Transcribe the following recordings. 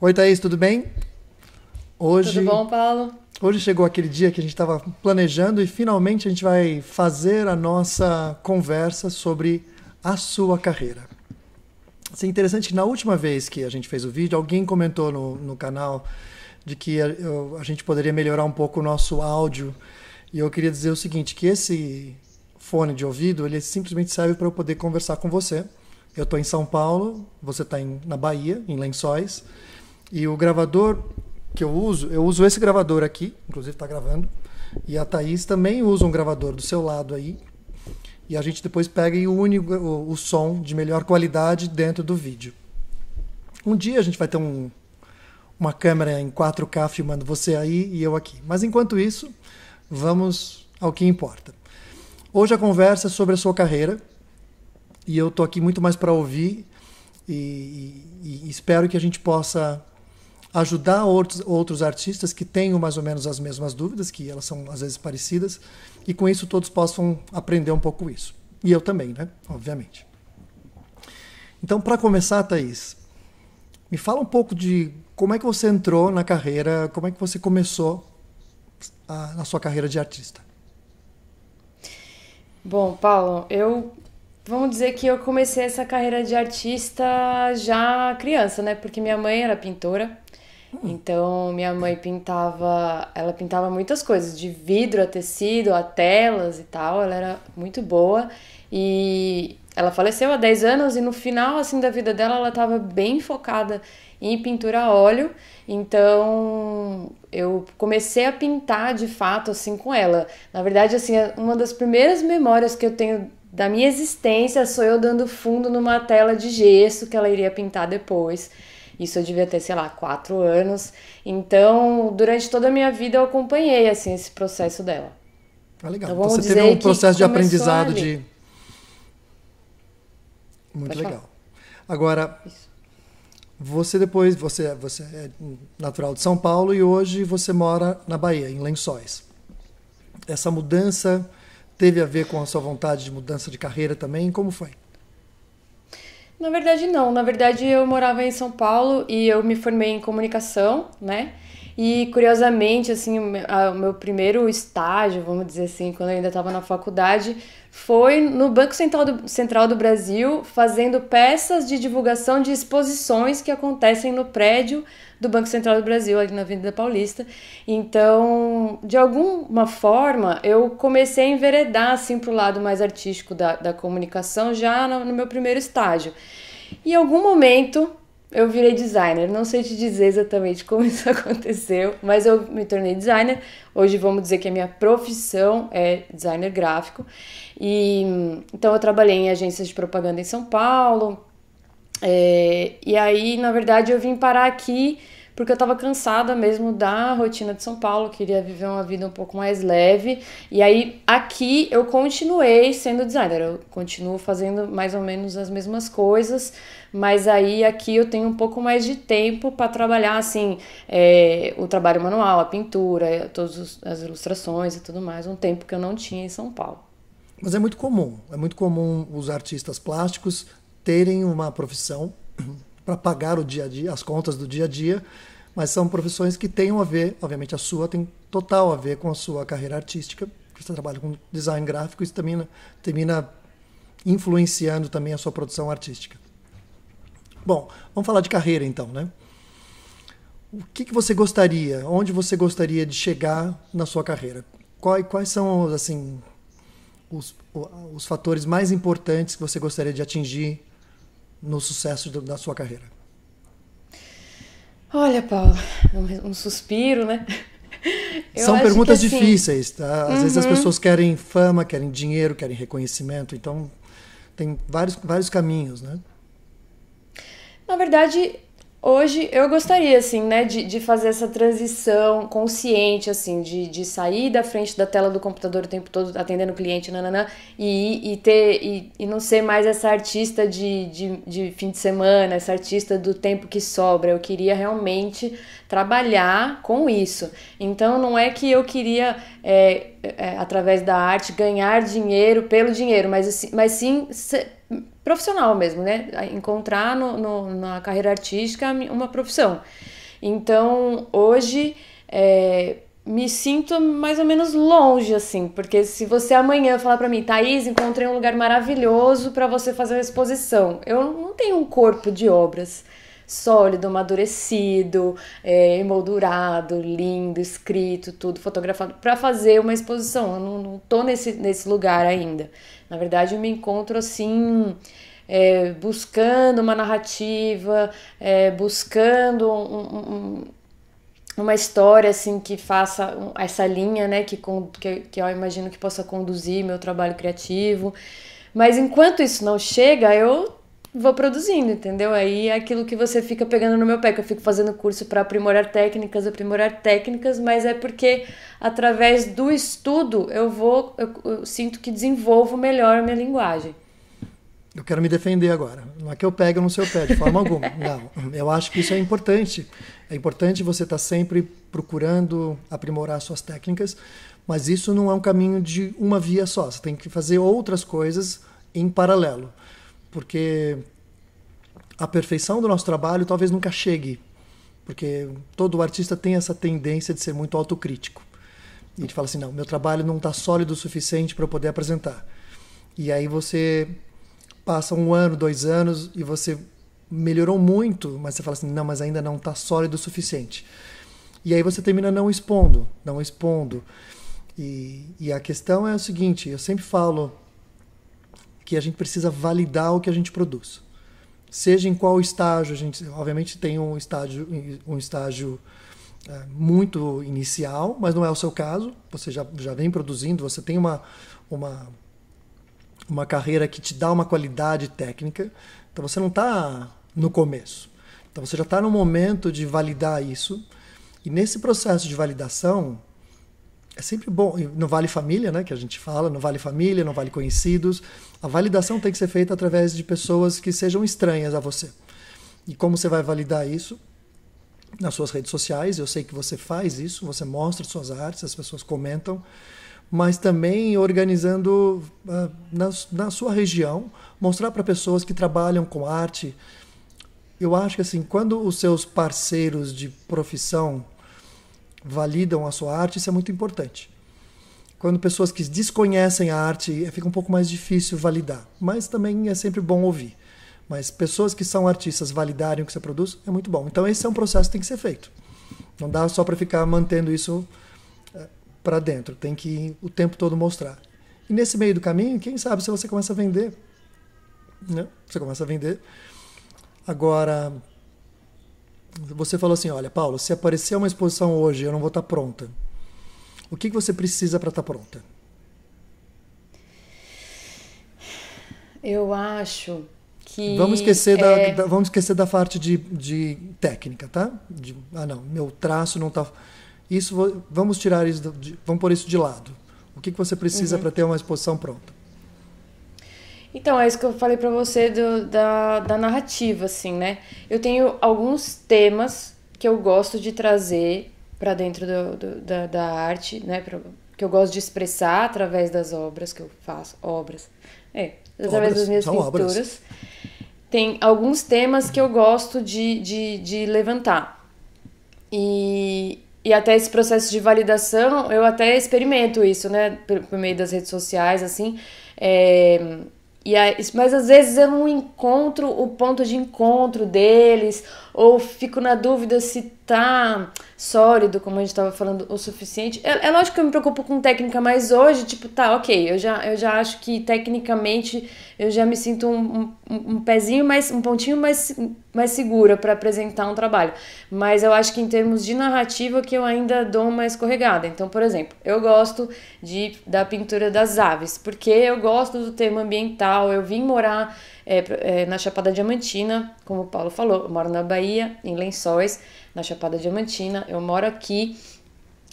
Oi, Thaís, tudo bem? Hoje, tudo bom, Paulo? Hoje chegou aquele dia que a gente estava planejando e finalmente a gente vai fazer a nossa conversa sobre a sua carreira. Isso assim, é interessante que na última vez que a gente fez o vídeo, alguém comentou no, no canal de que a, eu, a gente poderia melhorar um pouco o nosso áudio. E eu queria dizer o seguinte, que esse fone de ouvido, ele simplesmente serve para eu poder conversar com você. Eu estou em São Paulo, você está na Bahia, em Lençóis. E o gravador que eu uso, eu uso esse gravador aqui, inclusive está gravando. E a Thaís também usa um gravador do seu lado aí. E a gente depois pega e une o, o som de melhor qualidade dentro do vídeo. Um dia a gente vai ter um, uma câmera em 4K filmando você aí e eu aqui. Mas enquanto isso, vamos ao que importa. Hoje a conversa é sobre a sua carreira e eu estou aqui muito mais para ouvir e, e, e, espero que a gente possa ajudar outros, outros artistas que tenham mais ou menos as mesmas dúvidas, que elas são às vezes parecidas, e com isso todos possam aprender um pouco isso. E eu também, né? Obviamente. Então, para começar, Thaís, me fala um pouco de como é que você entrou na carreira, como é que você começou a, sua carreira de artista. Bom, Paulo, eu Vamos dizer que eu comecei essa carreira de artista já criança, né? Porque minha mãe era pintora Hum. Então, minha mãe pintava, ela pintava muitas coisas, de vidro a tecido, a telas e tal, ela era muito boa. E ela faleceu há 10 anos e no final assim da vida dela ela estava bem focada em pintura a óleo. Então, eu comecei a pintar de fato assim com ela. Na verdade, assim, uma das primeiras memórias que eu tenho da minha existência sou eu dando fundo numa tela de gesso que ela iria pintar depois. Isso eu devia ter, sei lá, quatro anos. Então, durante toda a minha vida eu acompanhei assim esse processo dela. Ah, legal. Então, então você teve um processo de aprendizado ali. de. Muito Pode legal. Falar. Agora, Isso. você depois, você, você é natural de São Paulo e hoje você mora na Bahia, em Lençóis. Essa mudança teve a ver com a sua vontade de mudança de carreira também? Como foi? Na verdade, não. Na verdade, eu morava em São Paulo e eu me formei em comunicação, né? E curiosamente, assim, o meu primeiro estágio, vamos dizer assim, quando eu ainda estava na faculdade, foi no Banco Central do, Central do Brasil, fazendo peças de divulgação de exposições que acontecem no prédio do Banco Central do Brasil, ali na Avenida Paulista. Então, de alguma forma, eu comecei a enveredar assim, para o lado mais artístico da, da comunicação já no, no meu primeiro estágio. E, em algum momento, eu virei designer. Não sei te dizer exatamente como isso aconteceu, mas eu me tornei designer. Hoje vamos dizer que a minha profissão é designer gráfico. E então eu trabalhei em agências de propaganda em São Paulo. É, e aí, na verdade, eu vim parar aqui porque eu estava cansada mesmo da rotina de São Paulo, queria viver uma vida um pouco mais leve. E aí aqui eu continuei sendo designer, eu continuo fazendo mais ou menos as mesmas coisas, mas aí aqui eu tenho um pouco mais de tempo para trabalhar assim é, o trabalho manual, a pintura, todas as ilustrações e tudo mais, um tempo que eu não tinha em São Paulo. Mas é muito comum, é muito comum os artistas plásticos terem uma profissão para pagar o dia a dia, as contas do dia a dia, mas são profissões que têm a ver, obviamente a sua tem total a ver com a sua carreira artística, que você trabalha com design gráfico, isso termina, termina influenciando também a sua produção artística. Bom, vamos falar de carreira então, né? O que, que você gostaria, onde você gostaria de chegar na sua carreira? Quais, quais são, assim, os, os fatores mais importantes que você gostaria de atingir no sucesso da sua carreira? Olha, Paulo, é um, um suspiro, né? Eu São perguntas assim, difíceis, tá? Às uhum. vezes as uhum. pessoas querem fama, querem dinheiro, querem reconhecimento, então tem vários, vários caminhos, né? Na verdade, Hoje eu gostaria, assim, né, de, de fazer essa transição consciente, assim, de, de sair da frente da tela do computador o tempo todo, atendendo o cliente, nananã, e, e ter, e, e não ser mais essa artista de, de, de fim de semana, essa artista do tempo que sobra. Eu queria realmente trabalhar com isso. Então não é que eu queria, é, é, é através da arte, ganhar dinheiro pelo dinheiro, mas, assim, mas sim profissional mesmo, né? Encontrar no, no, na carreira artística uma profissão. Então hoje. É, me sinto mais ou menos longe, assim, porque se você amanhã falar para mim, Thaís, encontrei um lugar maravilhoso para você fazer uma exposição, eu não tenho um corpo de obras sólido, amadurecido, é, emoldurado, lindo, escrito, tudo fotografado, para fazer uma exposição. Eu não, não tô nesse, nesse lugar ainda. Na verdade, eu me encontro assim. É, buscando uma narrativa, é, buscando um, um, uma história assim que faça essa linha, né, que, que, que eu imagino que possa conduzir meu trabalho criativo. Mas enquanto isso não chega, eu vou produzindo, entendeu? Aí é aquilo que você fica pegando no meu pé, que eu fico fazendo curso para aprimorar técnicas, aprimorar técnicas, mas é porque através do estudo eu vou, eu, eu sinto que desenvolvo melhor a minha linguagem. Eu quero me defender agora. Não é que eu pego no seu pé, de forma alguma. Não. Eu acho que isso é importante. É importante você estar tá sempre procurando aprimorar suas técnicas, mas isso não é um caminho de uma via só. Você tem que fazer outras coisas em paralelo porque a perfeição do nosso trabalho talvez nunca chegue, porque todo artista tem essa tendência de ser muito autocrítico. E de falar assim, não, meu trabalho não está sólido o suficiente para eu poder apresentar. E aí você passa um ano, dois anos e você melhorou muito, mas você fala assim, não, mas ainda não está sólido o suficiente. E aí você termina não expondo, não expondo. E, e a questão é o seguinte, eu sempre falo que a gente precisa validar o que a gente produz. Seja em qual estágio, a gente obviamente tem um estágio, um estágio é, muito inicial, mas não é o seu caso. Você já, já vem produzindo, você tem uma, uma, uma carreira que te dá uma qualidade técnica, então você não está no começo. Então você já está no momento de validar isso. E nesse processo de validação, é sempre bom. No Vale Família, né, que a gente fala, no Vale Família, no Vale Conhecidos, a validação tem que ser feita através de pessoas que sejam estranhas a você. E como você vai validar isso? Nas suas redes sociais, eu sei que você faz isso, você mostra suas artes, as pessoas comentam, mas também organizando uh, na, na sua região, mostrar para pessoas que trabalham com arte. Eu acho que assim, quando os seus parceiros de profissão validam a sua arte, isso é muito importante. Quando pessoas que desconhecem a arte, eh, fica um pouco mais difícil validar, mas também é sempre bom ouvir. Mas pessoas que são artistas validarem o que você produz é muito bom. Então esse é um processo que tem que ser feito. Não dá só para ficar mantendo isso eh, para dentro, tem que o tempo todo mostrar. E nesse meio do caminho, quem sabe se você começa a vender, né? Você começa a vender. Agora, você falou assim: olha, Paulo, se aparecer uma exposição hoje, eu não vou estar pronta. O que, que você precisa para estar pronta? Eu acho que. Vamos esquecer, é... da, da, vamos esquecer da parte de, de técnica, tá? De, ah, não, meu traço não está. Isso, vamos tirar isso, de, vamos pôr isso de lado. O que, que você precisa uhum. para ter uma exposição pronta? Então, é isso que eu falei pra você do, da, da narrativa, assim, né? Eu tenho alguns temas que eu gosto de trazer para dentro do, do, da, da arte, né? Pra, que eu gosto de expressar através das obras que eu faço. Obras. É, através obras, das minhas pinturas. Obras. Tem alguns temas que eu gosto de, de, de levantar. E, e até esse processo de validação, eu até experimento isso, né? Por, por meio das redes sociais, assim. É, e aí, mas às vezes eu não encontro o ponto de encontro deles, ou fico na dúvida se tá sólido, como a gente tava falando, o suficiente. É, é lógico que eu me preocupo com técnica, mas hoje, tipo, tá, ok, eu já, eu já acho que tecnicamente eu já me sinto um, um, um pezinho mais, um pontinho mais, mais segura para apresentar um trabalho. Mas eu acho que em termos de narrativa que eu ainda dou uma escorregada. Então, por exemplo, eu gosto de, da pintura das aves, porque eu gosto do tema ambiental, eu vim morar é, é, na Chapada Diamantina, como o Paulo falou, eu moro na Bahia, em Lençóis, na Chapada Diamantina, eu moro aqui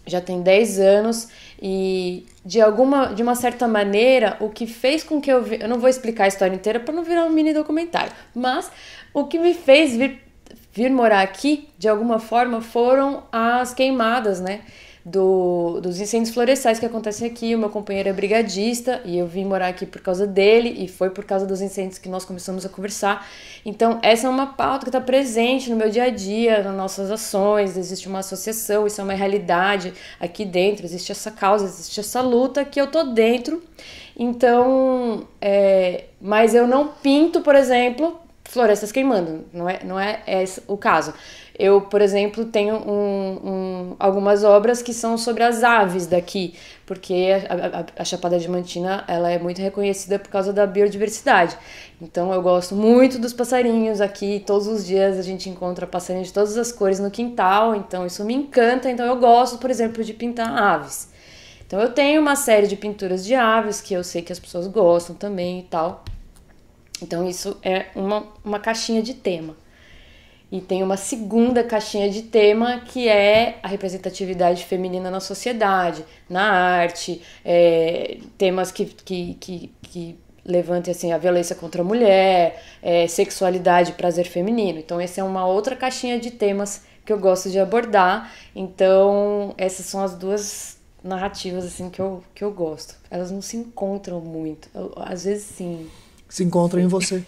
já tem 10 anos e de alguma de uma certa maneira o que fez com que eu vi, eu não vou explicar a história inteira para não virar um mini documentário, mas o que me fez vir vir morar aqui de alguma forma foram as queimadas, né? do, dos incêndios florestais que acontecem aqui. O meu companheiro é brigadista e eu vim morar aqui por causa dele e foi por causa dos incêndios que nós começamos a conversar. Então, essa é uma pauta que está presente no meu dia a dia, nas nossas ações. Existe uma associação, isso é uma realidade aqui dentro, existe essa causa, existe essa luta que eu tô dentro. Então, é, mas eu não pinto, por exemplo, florestas queimando, não é, não é, é o caso. Eu, por exemplo, tenho um, um, algumas obras que são sobre as aves daqui, porque a, a, a, Chapada Diamantina ela é muito reconhecida por causa da biodiversidade. Então eu gosto muito dos passarinhos aqui. Todos os dias a gente encontra passarinhos de todas as cores no quintal, então isso me encanta. Então eu gosto, por exemplo, de pintar aves. Então eu tenho uma série de pinturas de aves que eu sei que as pessoas gostam também e tal. Então isso é uma, uma caixinha de tema. E tem uma segunda caixinha de tema que é a representatividade feminina na sociedade, na arte, é, temas que, que, que, que levantem assim, a violência contra a mulher, é, sexualidade, prazer feminino. Então, essa é uma outra caixinha de temas que eu gosto de abordar. Então, essas são as duas narrativas assim que eu, que eu gosto. Elas não se encontram muito, eu, às vezes sim. Se encontram em você.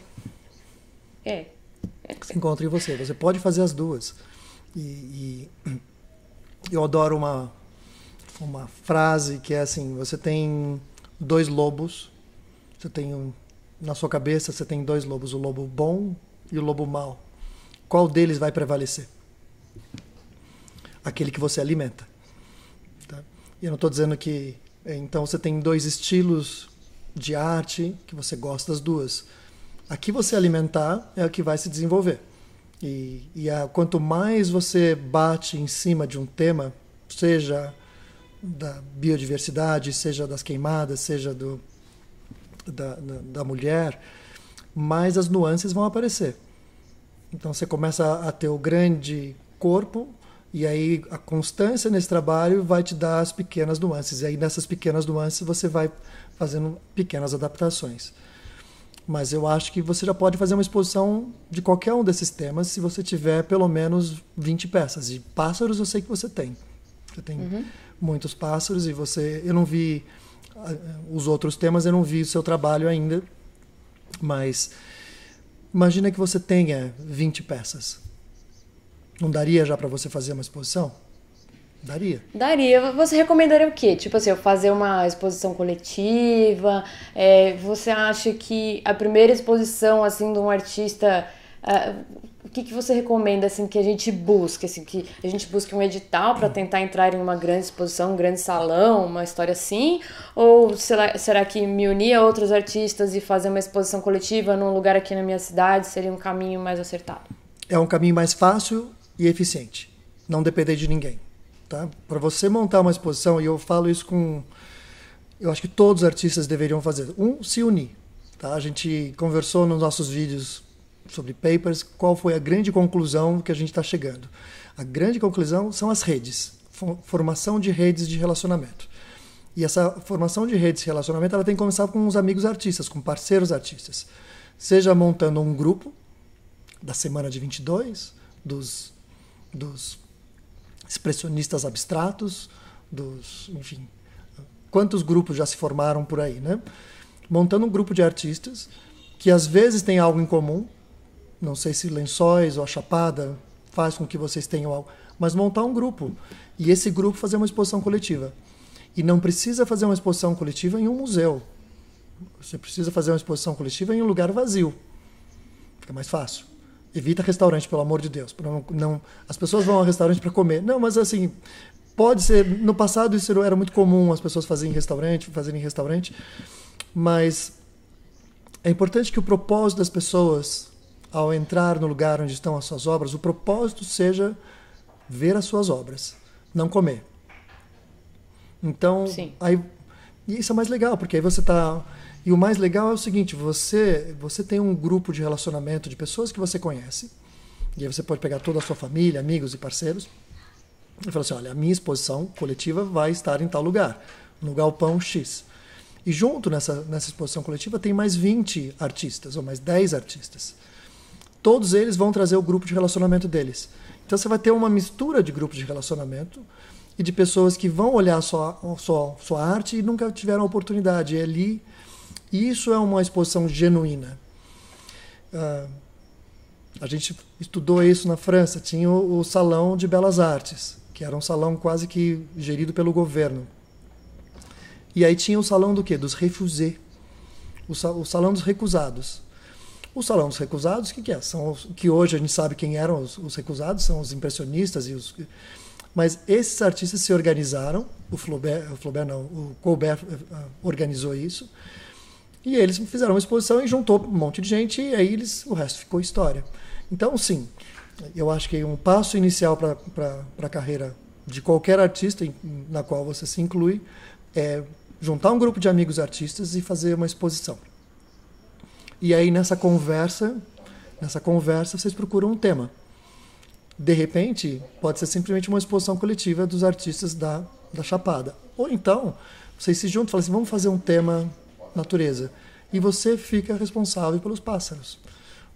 É, é se encontra em você. Você pode fazer as duas. E, e eu adoro uma, uma frase que é assim: você tem dois lobos, você tem um, na sua cabeça você tem dois lobos, o lobo bom e o lobo mau. Qual deles vai prevalecer? Aquele que você alimenta. Tá? E eu não estou dizendo que então você tem dois estilos de arte que você gosta das duas a que você alimentar é a que vai se desenvolver. E, e a, quanto mais você bate em cima de um tema, seja da biodiversidade, seja das queimadas, seja do, da, da, da mulher, mais as nuances vão aparecer. Então você começa a ter o grande corpo e aí a constância nesse trabalho vai te dar as pequenas nuances. E aí nessas pequenas nuances você vai fazendo pequenas adaptações. Mas eu acho que você já pode fazer uma exposição de qualquer um desses temas se você tiver pelo menos 20 peças. E pássaros eu sei que você tem. Você tem uhum. muitos pássaros e você. Eu não vi ah, os outros temas, eu não vi o seu trabalho ainda. Mas imagina que você tenha 20 peças. Não daria já para você fazer uma exposição? Daria? Daria. Você recomendaria o quê? Tipo assim, eu fazer uma exposição coletiva? É, você acha que a primeira exposição, assim, de um artista... Ah, o que, que você recomenda assim que a gente busque assim que a gente busque um edital para tentar entrar em uma grande exposição um grande salão uma história assim ou será, será que me unir a outros artistas e fazer uma exposição coletiva num lugar aqui na minha cidade seria um caminho mais acertado é um caminho mais fácil e eficiente não depender de ninguém Tá? Para você montar uma exposição, e eu falo isso com. Eu acho que todos os artistas deveriam fazer. Um, se unir. Tá? A gente conversou nos nossos vídeos sobre papers qual foi a grande conclusão que a gente está chegando. A grande conclusão são as redes formação de redes de relacionamento. E essa formação de redes de relacionamento ela tem que começar com os amigos artistas, com parceiros artistas. Seja montando um grupo da semana de 22, dos, dos expressionistas abstratos, dos, enfim, quantos grupos já se formaram por aí, né? Montando um grupo de artistas que às vezes tem algo em comum, não sei se lençóis ou a chapada faz com que vocês tenham algo, mas montar um grupo e esse grupo fazer uma exposição coletiva. E não precisa fazer uma exposição coletiva em um museu. Você precisa fazer uma exposição coletiva em um lugar vazio. Fica mais fácil evita restaurante, pelo amor de Deus. Não, não, as pessoas vão ao restaurante para comer. Não, mas assim, pode ser. No passado isso era muito comum as pessoas fazerem restaurante, fazerem restaurante. Mas é importante que o propósito das pessoas, ao entrar no lugar onde estão as suas obras, o propósito seja ver as suas obras, não comer. Então, Sim. aí isso é mais legal, porque aí você está e o mais legal é o seguinte: você, você tem um grupo de relacionamento de pessoas que você conhece, e aí você pode pegar toda a sua família, amigos e parceiros, e falar assim: olha, a minha exposição coletiva vai estar em tal lugar, no galpão X. E junto nessa, nessa exposição coletiva tem mais 20 artistas, ou mais 10 artistas. Todos eles vão trazer o grupo de relacionamento deles. Então você vai ter uma mistura de grupos de relacionamento e de pessoas que vão olhar sua, sua, sua arte e nunca tiveram a oportunidade. E é ali isso é uma exposição genuína. Uh, a gente estudou isso na França. Tinha o, o, Salão de Belas Artes, que era um salão quase que gerido pelo governo. E aí tinha o salão do quê? Dos refusés. O, o salão dos recusados. O salão dos recusados, o que, que, é? São os, que hoje a gente sabe quem eram os, os recusados, são os impressionistas e os. Mas esses artistas se organizaram, o Flaubert, o Flaubert não, o Colbert eh, eh, organizou isso e eles fizeram uma exposição e juntou um monte de gente, e aí eles, o resto ficou história. Então, sim, eu acho que um passo inicial para a carreira de qualquer artista em, na qual você se inclui é juntar um grupo de amigos artistas e fazer uma exposição. E aí nessa conversa, nessa conversa vocês procuram um tema. De repente, pode ser simplesmente uma exposição coletiva dos artistas da, da Chapada. Ou então, vocês se juntam e falam assim, vamos fazer um tema natureza. E você fica responsável pelos pássaros.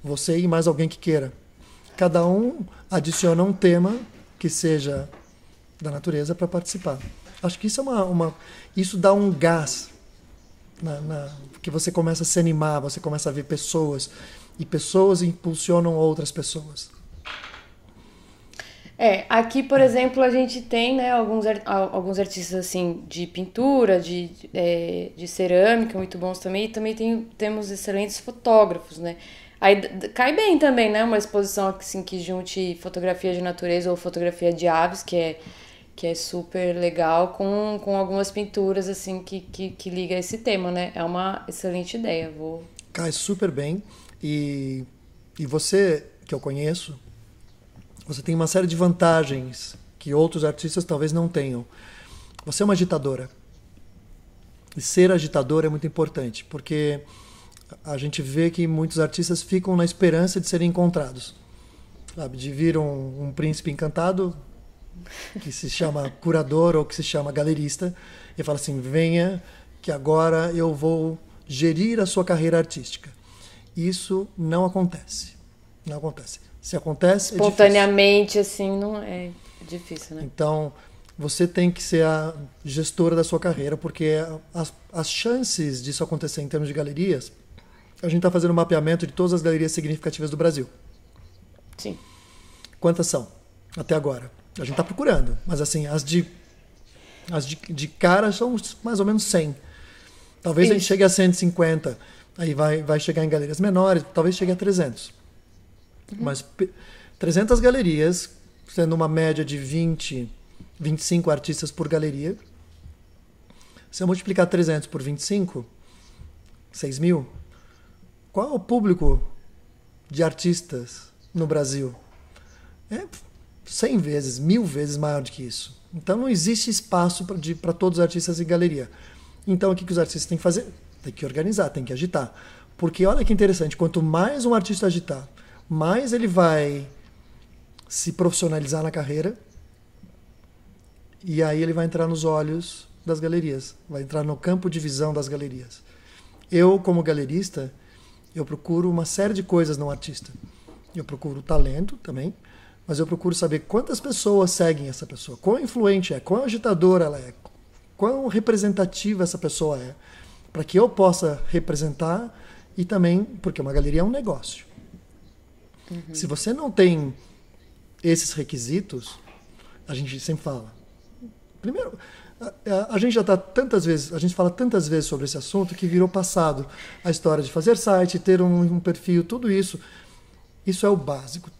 Você e mais alguém que queira. Cada um adiciona um tema que seja da natureza para participar. Acho que isso é uma, uma isso dá um gás na, na, que você começa a se animar, você começa a ver pessoas e pessoas impulsionam outras pessoas. É, aqui, por exemplo, a gente tem né, alguns, alguns artistas assim de pintura, de, de, é, de cerâmica, muito bons também, e também tem, temos excelentes fotógrafos, né? Aí cai bem também, né? Uma exposição assim, que junte fotografia de natureza ou fotografia de aves, que é, que é super legal, com, com algumas pinturas assim que, que, que liga esse tema, né? É uma excelente ideia. Vou. Cai super bem. E, e você, que eu conheço, você tem uma série de vantagens que outros artistas talvez não tenham. Você é uma agitadora. E ser agitador é muito importante, porque a gente vê que muitos artistas ficam na esperança de serem encontrados. Sabe? De vir um, um príncipe encantado, que se chama curador ou que se chama galerista, e fala assim: venha, que agora eu vou gerir a sua carreira artística. Isso não acontece. Não acontece. Se acontece, é espontaneamente é assim não é difícil, né? Então você tem que ser a gestora da sua carreira, porque as, as chances disso acontecer em termos de galerias, a gente está fazendo um mapeamento de todas as galerias significativas do Brasil. Sim. Quantas são até agora? A gente está procurando, mas assim, as de as de, de cara são mais ou menos 100. Talvez Isso. a gente chegue a 150, aí vai, vai chegar em galerias menores, talvez chegue a 300. Uhum. Mas 300 galerias, sendo uma média de 20, 25 artistas por galeria. Se eu multiplicar 300 por 25, 6 mil, qual é o público de artistas no Brasil? É 100 vezes, mil vezes maior do que isso. Então não existe espaço para todos os artistas em galeria. Então o que, que os artistas têm que fazer? Tem que organizar, tem que agitar. Porque olha que interessante, quanto mais um artista agitar, mais ele vai se profissionalizar na carreira. E aí ele vai entrar nos olhos das galerias, vai entrar no campo de visão das galerias. Eu, como galerista, eu procuro uma série de coisas no artista. Eu procuro talento também, mas eu procuro saber quantas pessoas seguem essa pessoa, quão influente é, quão agitadora ela é, quão representativa essa pessoa é, para que eu possa representar e também, porque uma galeria é um negócio. Uhum. Se você não tem esses requisitos, a gente sempre fala. Primeiro, a, a, a gente já está tantas vezes, a gente fala tantas vezes sobre esse assunto que virou passado. A história de fazer site, ter um, um perfil, tudo isso. Isso é o básico.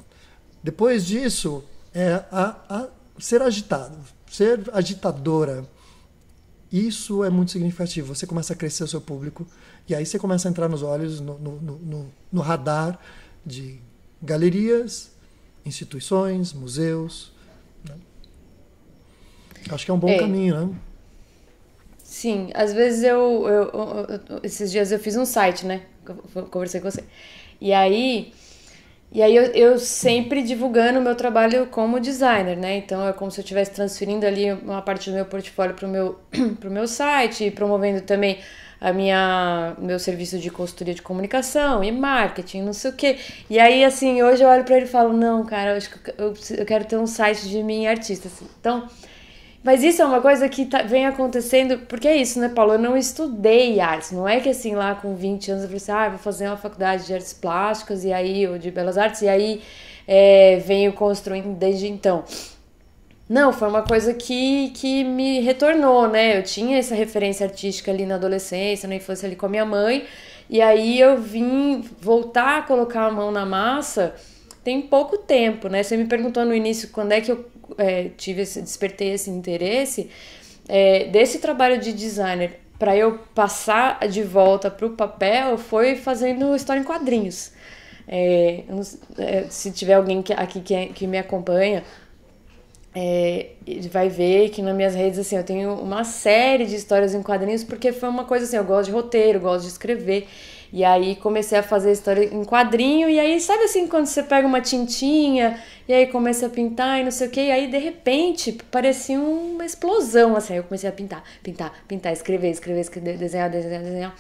Depois disso, é a, a ser agitado, ser agitadora. Isso é muito significativo. Você começa a crescer o seu público e aí você começa a entrar nos olhos, no, no, no, no radar de galerias, instituições, museus. Né? Acho que é um bom é. caminho, né? Sim, às vezes eu, eu, eu, Esses dias eu fiz um site, né? Conversei com você. E aí. E aí eu, eu sempre divulgando o meu trabalho como designer, né? Então é como se eu estivesse transferindo ali uma parte do meu portfólio para o meu, meu site, promovendo também a minha meu serviço de consultoria de comunicação e marketing, não sei o quê. E aí, assim, hoje eu olho para ele e falo, não, cara, eu acho que eu, eu quero ter um site de mim artista. Assim. Então, mas isso é uma coisa que tá, vem acontecendo, porque é isso, né, Paulo? Eu não estudei artes, não é que assim, lá com 20 anos eu falei assim, ah, vou fazer uma faculdade de artes plásticas e aí, ou de belas artes, e aí é, venho construindo desde então. Não, foi uma coisa que, que me retornou, né? Eu tinha essa referência artística ali na adolescência, na infância ali com a minha mãe, e aí eu vim voltar a colocar a mão na massa tem pouco tempo, né? Você me perguntou no início quando é que eu é, tive esse, despertei esse interesse é, desse trabalho de designer para eu passar de volta para o papel foi fazendo história em quadrinhos. É, é se tiver alguém aqui que, é, que me acompanha, é, vai ver que nas minhas redes, assim, eu tenho uma série de histórias em quadrinhos, porque foi uma coisa assim, eu gosto de roteiro, gosto de escrever. E aí comecei a fazer história em quadrinho, e aí sabe assim, quando você pega uma tintinha, e aí começa a pintar e não sei o que, e aí de repente parecia uma explosão, assim, eu comecei a pintar, pintar, pintar, escrever, escrever, escrever desenhar, desenhar, desenhar.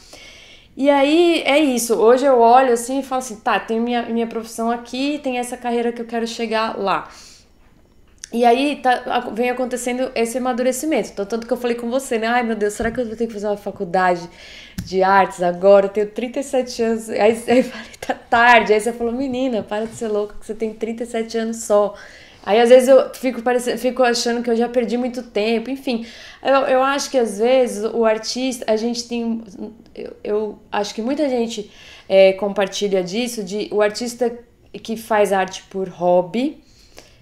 E aí é isso. Hoje eu olho assim e falo assim: tá, tem minha, minha profissão aqui, tem essa carreira que eu quero chegar lá. E aí tá, vem acontecendo esse amadurecimento. Então, tanto que eu falei com você, né? Ai meu Deus, será que eu vou ter que fazer uma faculdade de artes agora? Eu tenho 37 anos. Aí, aí falei, tá tarde. Aí você falou, menina, para de ser louca que você tem 37 anos só. Aí às vezes eu fico, parecendo, fico achando que eu já perdi muito tempo, enfim. Eu, eu acho que às vezes o artista, a gente tem. Eu, eu acho que muita gente é, compartilha disso, de o artista que faz arte por hobby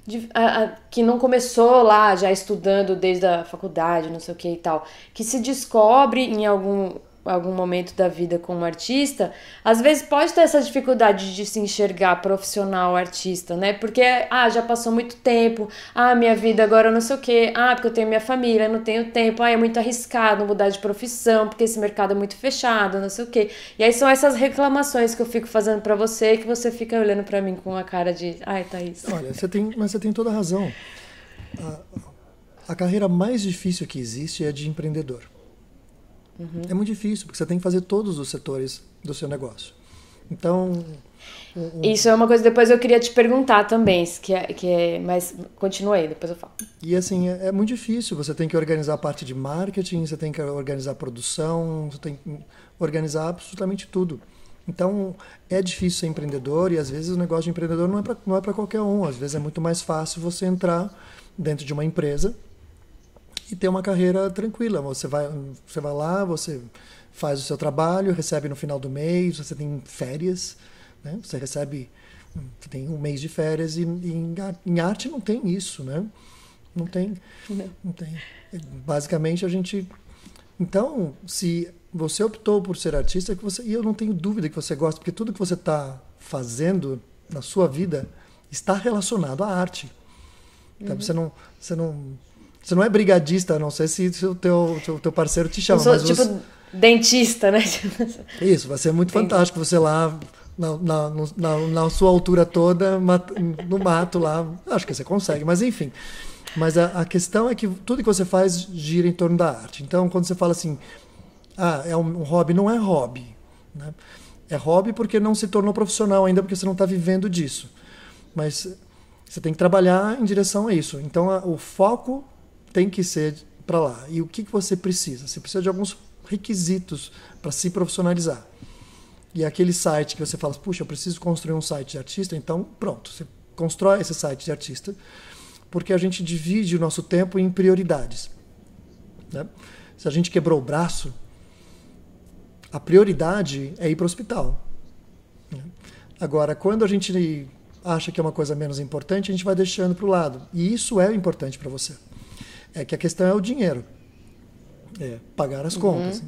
de, a, a, que não começou lá já estudando desde a faculdade, não sei o que e tal, que se descobre em algum algum momento da vida como artista, às vezes pode ter essa dificuldade de se enxergar profissional artista, né? Porque, ah, já passou muito tempo, ah, minha vida agora não sei o quê, ah, porque eu tenho minha família, não tenho tempo, ah, é muito arriscado mudar de profissão, porque esse mercado é muito fechado, não sei o quê. E aí são essas reclamações que eu fico fazendo para você que você fica olhando para mim com a cara de, ai, Thaís. Olha, você tem, mas você tem toda a razão. A, a carreira mais difícil que existe é a de empreendedor. Uhum. É muito difícil, porque você tem que fazer todos os setores do seu negócio. Então. Um, Isso é uma coisa depois eu queria te perguntar também, que é, que é, mas continua aí, depois eu falo. E assim, é, é muito difícil, você tem que organizar a parte de marketing, você tem que organizar a produção, você tem que organizar absolutamente tudo. Então, é difícil ser empreendedor e às vezes o negócio de empreendedor não é para é qualquer um, às vezes é muito mais fácil você entrar dentro de uma empresa e ter uma carreira tranquila. Você vai, você vai lá, você faz o seu trabalho, recebe no final do mês, você tem férias, né? Você recebe, você tem um mês de férias e, e em arte não tem isso, né? Não tem, não. não tem. Basicamente a gente, então, se você optou por ser artista, é que você, e eu não tenho dúvida que você gosta, porque tudo que você está fazendo na sua vida está relacionado à arte. Então, uhum. você não, você não você não é brigadista, a não sei se o teu, teu, teu parceiro te chama. Eu sou, mas tipo, você... dentista, né? Isso, vai ser muito Entendi. fantástico você lá na, na, na, na, sua altura toda, no mato lá. Acho que você consegue, mas enfim. Mas a, a, questão é que tudo que você faz gira em torno da arte. Então, quando você fala assim, ah, é um, um hobby, não é hobby. Né? É hobby porque não se tornou profissional ainda, porque você não está vivendo disso. Mas você tem que trabalhar em direção a isso. Então, a, o foco tem que ser para lá. E o que, que você precisa? Você precisa de alguns requisitos para se profissionalizar. E aquele site que você fala, puxa, eu preciso construir um site de artista, então pronto, você constrói esse site de artista, porque a gente divide o nosso tempo em prioridades. Né? Se a gente quebrou o braço, a prioridade é ir para o hospital. Né? Agora, quando a gente acha que é uma coisa menos importante, a gente vai deixando para o lado. E isso é importante para você. É que a questão é o dinheiro. É, pagar as uhum. contas.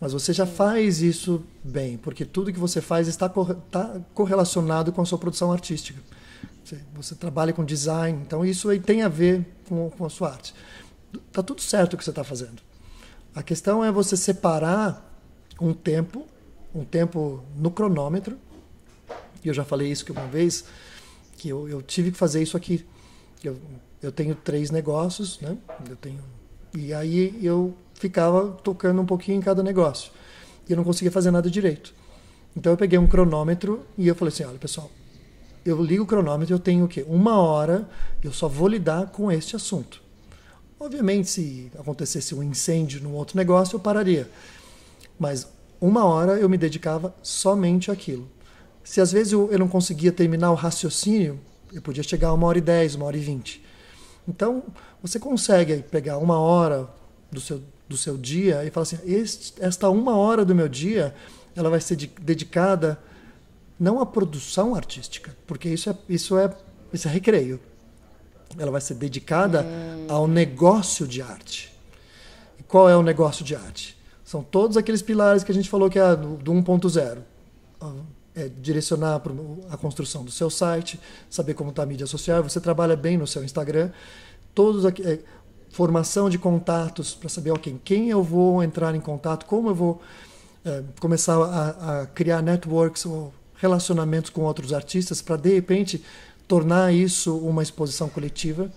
Mas você já faz isso bem, porque tudo que você faz está, tá correlacionado com a sua produção artística. Você, você, trabalha com design, então isso aí tem a ver com, com a sua arte. Tá tudo certo o que você está fazendo. A questão é você separar um tempo, um tempo no cronômetro. E eu já falei isso que uma vez, que eu, eu tive que fazer isso aqui. Eu eu tenho três negócios, né? Eu tenho e aí eu ficava tocando um pouquinho em cada negócio e eu não conseguia fazer nada direito. Então eu peguei um cronômetro e eu falei assim, olha pessoal, eu ligo o cronômetro, eu tenho o quê? Uma hora, eu só vou lidar com este assunto. Obviamente, se acontecesse um incêndio num outro negócio, eu pararia. Mas uma hora eu me dedicava somente àquilo. Se às vezes eu, eu não conseguia terminar o raciocínio, eu podia chegar a uma hora e dez, uma hora e vinte. Então, você consegue pegar uma hora do seu, do seu dia e falar assim: este, esta uma hora do meu dia ela vai ser de, dedicada não à produção artística, porque isso é, isso é, isso é recreio. Ela vai ser dedicada hum. ao negócio de arte. E qual é o negócio de arte? São todos aqueles pilares que a gente falou que é do 1.0 é, direcionar a construção do seu site, saber como está a mídia social, você trabalha bem no seu Instagram, todos aqui, é, formação de contatos para saber okay, quem eu vou entrar em contato, como eu vou é, começar a, a, criar networks ou relacionamentos com outros artistas para de repente tornar isso uma exposição coletiva,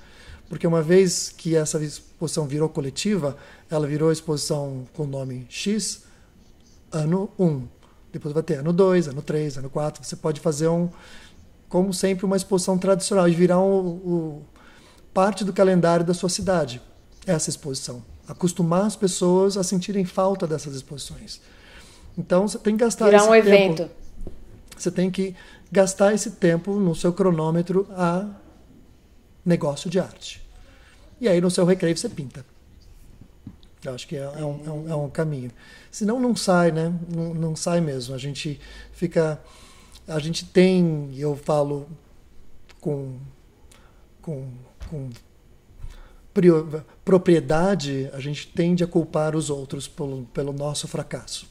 porque uma vez que essa exposição virou coletiva, ela virou exposição com o nome X ano 1. Um depois vai ter ano 2, ano 3, ano 4. Você pode fazer um, como sempre, uma exposição tradicional e virar um, um, parte do calendário da sua cidade, essa exposição. Acostumar as pessoas a sentirem falta dessas exposições. Então você tem que gastar virar esse um tempo. evento. Você tem que gastar esse tempo no seu cronômetro a negócio de arte. E aí no seu recreio você pinta. Eu acho que é, é um, é um, é um caminho senão não sai, né? Não, não sai mesmo. A gente fica. A gente tem, eu falo com, com, com prior, propriedade, a gente tende a culpar os outros pelo, pelo nosso fracasso.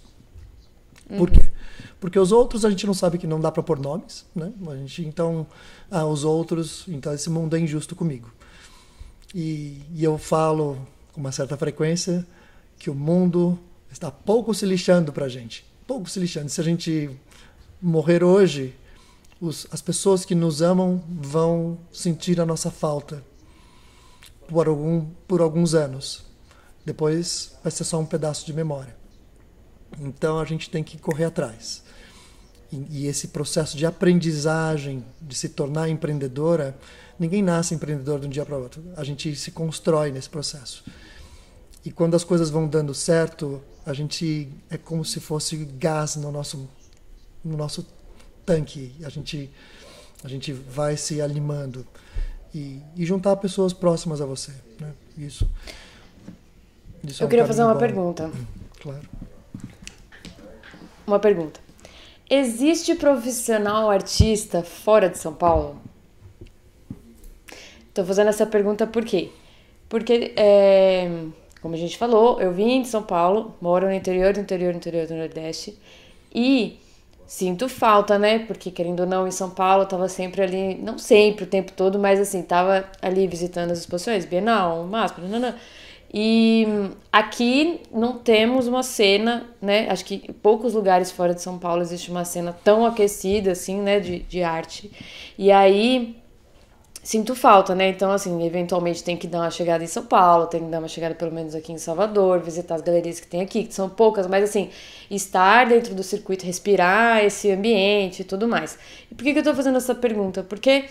Uhum. Por quê? Porque os outros a gente não sabe que não dá para pôr nomes, né? A gente, então, ah, os outros, então esse mundo é injusto comigo. E, e eu falo com uma certa frequência que o mundo está pouco se lixando para a gente. Pouco se lixando. Se a gente morrer hoje, os, as pessoas que nos amam vão sentir a nossa falta por, algum, por alguns anos. Depois vai ser só um pedaço de memória. Então a gente tem que correr atrás. E, e esse processo de aprendizagem, de se tornar empreendedora, ninguém nasce empreendedor de um dia para o outro. A gente se constrói nesse processo. E quando as coisas vão dando certo, a gente é como se fosse gás no nosso no nosso tanque. A gente a gente vai se animando e, e juntar pessoas próximas a você, né? Isso. Isso é Eu é um queria fazer uma bom. pergunta. Claro. Uma pergunta. Existe profissional artista fora de São Paulo? Estou fazendo essa pergunta por quê? Porque é, como a gente falou, eu vim de São Paulo, moro no interior do interior do interior do Nordeste e sinto falta, né? Porque querendo ou não, em São Paulo eu tava sempre ali, não sempre o tempo todo, mas assim, tava ali visitando as exposições, Bienal, MASP, não. E aqui não temos uma cena, né? Acho que em poucos lugares fora de São Paulo existe uma cena tão aquecida assim, né, de, de arte. E aí sinto falta, né? Então, assim, eventualmente tem que dar uma chegada em São Paulo, tem que dar uma chegada pelo menos aqui em Salvador, visitar as galerias que tem aqui, que são poucas, mas assim, estar dentro do circuito, respirar esse ambiente e tudo mais. E por que, que eu tô fazendo essa pergunta? Porque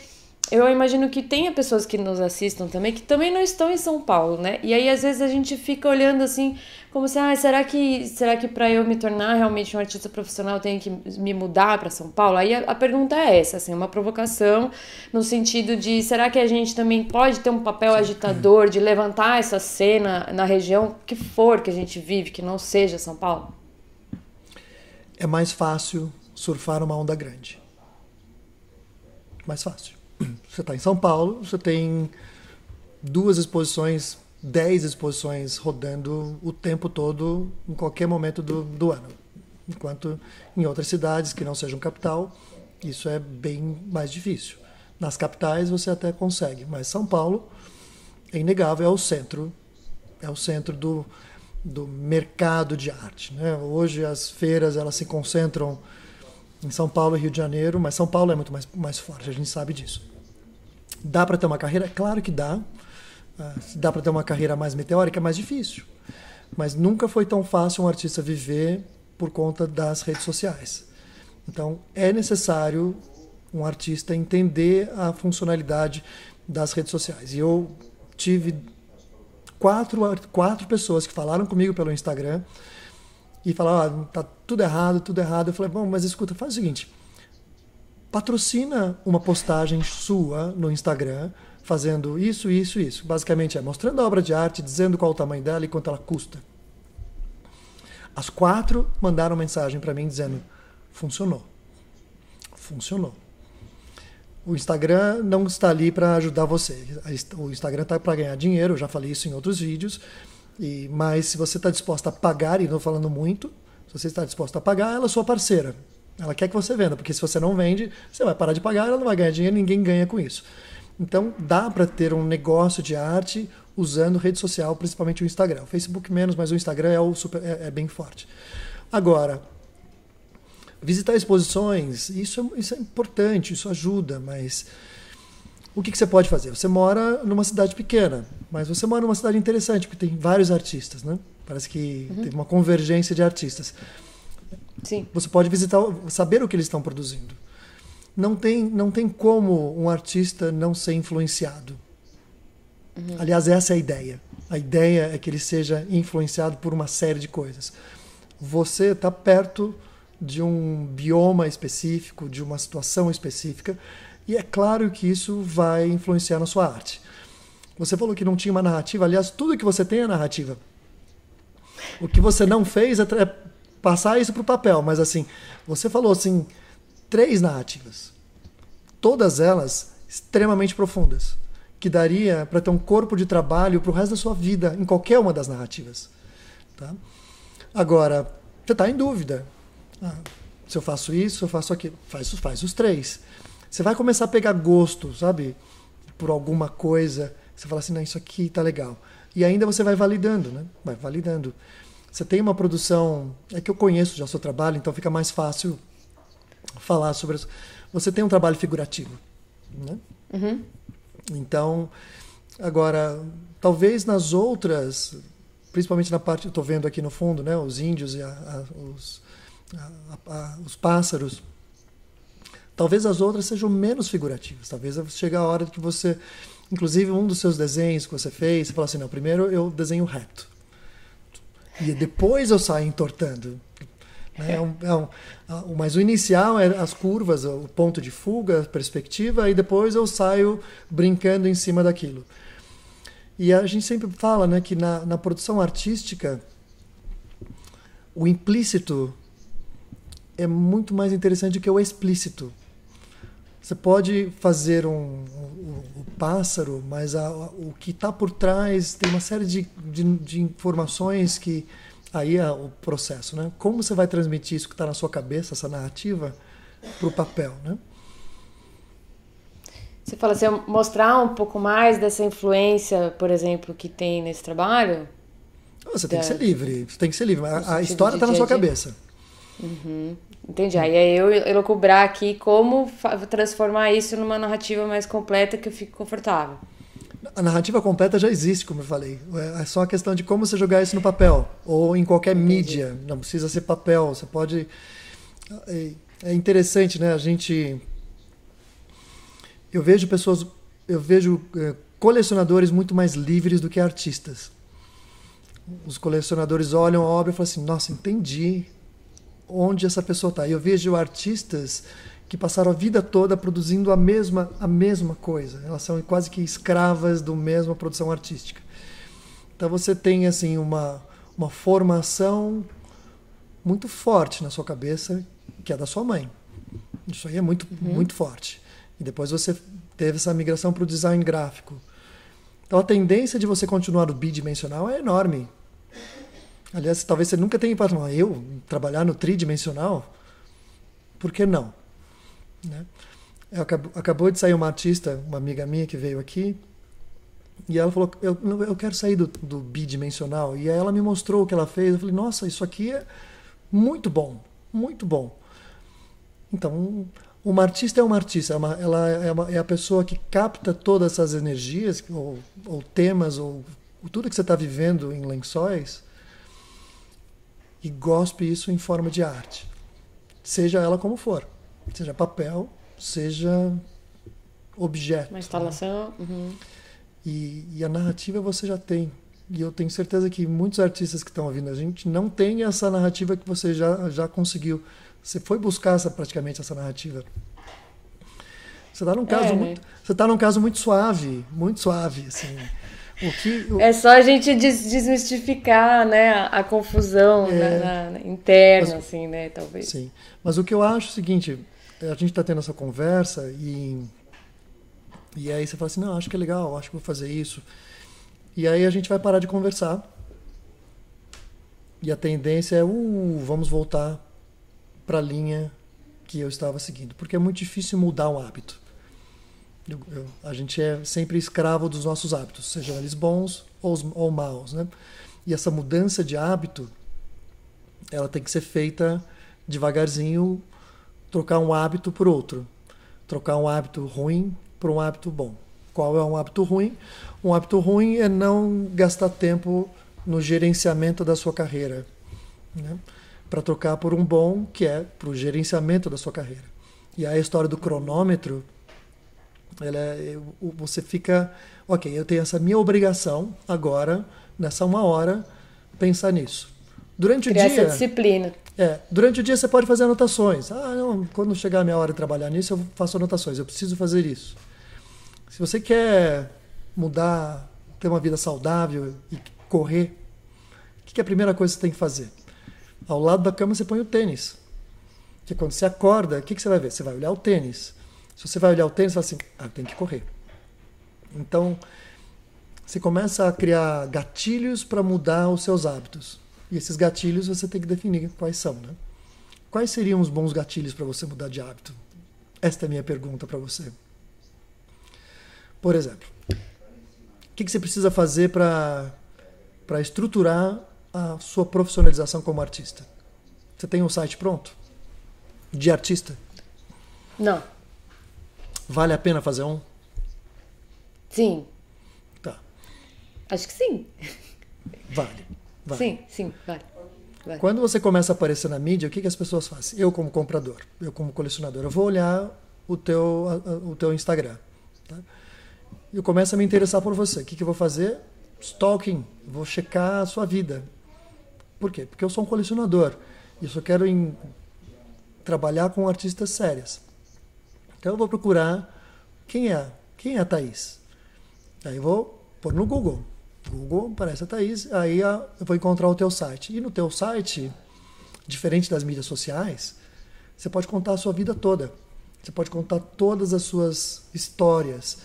eu imagino que tenha pessoas que nos assistam também que também não estão em São Paulo, né? E aí às vezes a gente fica olhando assim, como se, ah, será que será que para eu me tornar realmente um artista profissional eu tenho que me mudar para São Paulo? Aí a, a, pergunta é essa, assim, uma provocação no sentido de será que a gente também pode ter um papel agitador de levantar essa cena na região que for que a gente vive, que não seja São Paulo? É mais fácil surfar uma onda grande. Mais fácil. Você está em São Paulo, você tem duas exposições, dez exposições rodando o tempo todo, em qualquer momento do, do ano. Enquanto em outras cidades que não sejam capital, isso é bem mais difícil. Nas capitais você até consegue, mas São Paulo é inegável, é o centro, é o centro do, do mercado de arte. Né? Hoje as feiras elas se concentram em São Paulo e Rio de Janeiro, mas São Paulo é muito mais, mais forte, a gente sabe disso. Dá para ter uma carreira? Claro que dá. Ah, dá para ter uma carreira mais meteórica, é mais difícil. Mas nunca foi tão fácil um artista viver por conta das redes sociais. Então, é necessário um artista entender a funcionalidade das redes sociais. E eu tive quatro, quatro pessoas que falaram comigo pelo Instagram e falar, ah, tá tudo errado, tudo errado. Eu falei, bom, mas escuta, faz o seguinte, patrocina uma postagem sua no Instagram fazendo isso, isso, isso. Basicamente é mostrando a obra de arte, dizendo qual o tamanho dela e quanto ela custa. As quatro mandaram mensagem para mim dizendo: funcionou. Funcionou. O Instagram não está ali para ajudar você. O Instagram está para ganhar dinheiro, eu já falei isso em outros vídeos. E, mas se você está disposta a pagar, e não falando muito, se você está disposta a pagar, ela é sua parceira. Ela quer que você venda, porque se você não vende, você vai parar de pagar, ela não vai ganhar dinheiro, ninguém ganha com isso. Então dá para ter um negócio de arte usando rede social, principalmente o Instagram. O Facebook menos, mas o Instagram é, o super, é, é bem forte. Agora, visitar exposições, isso é, isso é importante, isso ajuda, mas o que, que, você pode fazer? Você mora numa cidade pequena, mas você mora numa cidade interessante, porque tem vários artistas, né? Parece que uhum. tem uma convergência de artistas. Sim. Você pode visitar, saber o que eles estão produzindo. Não tem, não tem como um artista não ser influenciado. Uhum. Aliás, essa é a ideia. A ideia é que ele seja influenciado por uma série de coisas. Você está perto de um bioma específico, de uma situação específica, e é claro que isso vai influenciar na sua arte. Você falou que não tinha uma narrativa, aliás, tudo que você tem é narrativa. O que você não fez é, é passar isso para o papel, mas assim, você falou assim, três narrativas. Todas elas extremamente profundas, que daria para ter um corpo de trabalho para o resto da sua vida em qualquer uma das narrativas. Tá? Agora, você está em dúvida. Ah, se eu faço isso, se eu faço aquilo. Faz, faz os três. Você vai começar a pegar gosto, sabe? Por alguma coisa. Você fala assim, não, isso aqui tá legal. E ainda você vai validando, né? Vai validando. Você tem uma produção. É que eu conheço já o seu trabalho, então fica mais fácil falar sobre isso. Você tem um trabalho figurativo, né? Uhum. Então, agora, talvez nas outras, principalmente na parte, eu estou vendo aqui no fundo, né? Os índios e a, a, os, a, os pássaros Talvez as outras sejam menos figurativas. Talvez chegue a hora que você, inclusive um dos seus desenhos que você fez, você fala assim, não, primeiro eu desenho reto. E depois eu saio entortando. Né? É um, é um, ah, mas o inicial é as curvas, o ponto de fuga, a perspectiva, e depois eu saio brincando em cima daquilo. E a gente sempre fala né, que na, na produção artística, o implícito é muito mais interessante do que o explícito. Você pode fazer um, um, um pássaro, mas a, o que está por trás tem uma série de, de, de informações que aí é o processo, né? Como você vai transmitir isso que está na sua cabeça, essa narrativa, para o papel, né? Você fala assim, mostrar um pouco mais dessa influência, por exemplo, que tem nesse trabalho? Você tem que ser livre, você tem que ser livre. A, a história está na sua cabeça. Uhum. Entendi. Aí é eu cobrar aqui como transformar isso numa narrativa mais completa que eu fique confortável. A narrativa completa já existe, como eu falei. É, é só a questão de como você jogar isso no papel ou em qualquer Entendi. mídia. Não precisa ser papel. Você pode. É, é interessante, né? A gente. Eu vejo pessoas. Eu vejo é, colecionadores muito mais livres do que artistas. Os colecionadores olham a obra e falam assim: Nossa, entendi onde essa pessoa está. Eu vejo artistas que passaram a vida toda produzindo a mesma, a mesma coisa. Elas são quase que escravas do mesma produção artística. Então você tem assim uma, uma formação muito forte na sua cabeça, que é da sua mãe. Isso aí é muito, uhum. muito forte. E depois você teve essa migração para o design gráfico. Então a tendência de você continuar o bidimensional é enorme. Aliás, talvez você nunca tenha empatado eu trabalhar no tridimensional, por que não? Né? Acabou, acabou de sair uma artista, uma amiga minha que veio aqui, e ela falou, eu, eu quero sair do, do bidimensional. E aí ela me mostrou o que ela fez, eu falei, nossa, isso aqui é muito bom, muito bom. Então, uma artista é uma artista, é uma, ela é, uma, é, a pessoa que capta todas essas energias, ou, ou temas, ou tudo que você está vivendo em lençóis, e gospe isso em forma de arte, seja ela como for, seja papel, seja objeto. Uma né? instalação. Né? Uhum. E, e a narrativa você já tem. E eu tenho certeza que muitos artistas que estão ouvindo a gente não têm essa narrativa que você já, já conseguiu. Você foi buscar essa, praticamente essa narrativa. Você está num é, né? Tá num caso muito suave, muito suave, assim. O que, o... É só a gente des desmistificar né, a, confusão é... na, na, interna, Mas, assim, né, talvez. Sim. Mas o que eu acho é o seguinte, eh, a gente está tendo essa conversa e, e aí você fala assim, não, acho que é legal, acho que vou fazer isso. E aí a gente vai parar de conversar. E a tendência é, uh, vamos voltar para a linha que eu estava seguindo. Porque é muito difícil mudar um hábito. Eu, eu, a gente é sempre escravo dos nossos hábitos, sejam eles bons ou, ou maus, né? E essa mudança de hábito, ela tem que ser feita devagarzinho, trocar um hábito por outro, trocar um hábito ruim por um hábito bom. Qual é um hábito ruim? Um hábito ruim é não gastar tempo no gerenciamento da sua carreira, né? para trocar por um bom que é para o gerenciamento da sua carreira. E aí a história do cronômetro ela é, você fica, ok, eu tenho essa minha obrigação agora, nessa uma hora, pensar nisso. Durante Criar o dia. Essa disciplina. É, durante o dia você pode fazer anotações. Ah, não, quando chegar a minha hora de trabalhar nisso, eu faço anotações, eu preciso fazer isso. Se você quer mudar, ter uma vida saudável e correr, o que é a primeira coisa que você tem que fazer? Ao lado da cama você põe o tênis. Porque quando você acorda, o que você vai ver? Você vai olhar o tênis. Se você vai olhar o tênis, você fala assim, ah, tem que correr. Então, você começa a criar gatilhos para mudar os seus hábitos. E esses gatilhos você tem que definir quais são, né? Quais seriam os bons gatilhos para você mudar de hábito? Esta é a minha pergunta para você. Por exemplo, o que, que você precisa fazer para estruturar a sua profissionalização como artista? Você tem um site pronto? De artista? Não. Vale a pena fazer um? Sim. Tá. Acho que sim. Vale. vale. Sim, sim, vale. vale. Quando você começa a aparecer na mídia, o que, que as pessoas fazem? Eu como comprador, eu como colecionador, eu vou olhar o teu, o teu Instagram. Tá? Eu começo a me interessar por você. O que, que eu vou fazer? Stalking. Vou checar a sua vida. Por quê? Porque eu sou um colecionador. e eu quero em... trabalhar com artistas sérias. Então eu vou procurar quem é, quem é a Thaís. Aí eu vou pôr no Google. Google parece a Thaís, aí ah, eu vou encontrar o teu site. E no teu site, diferente das mídias sociais, você pode contar a sua vida toda. Você pode contar todas as suas histórias.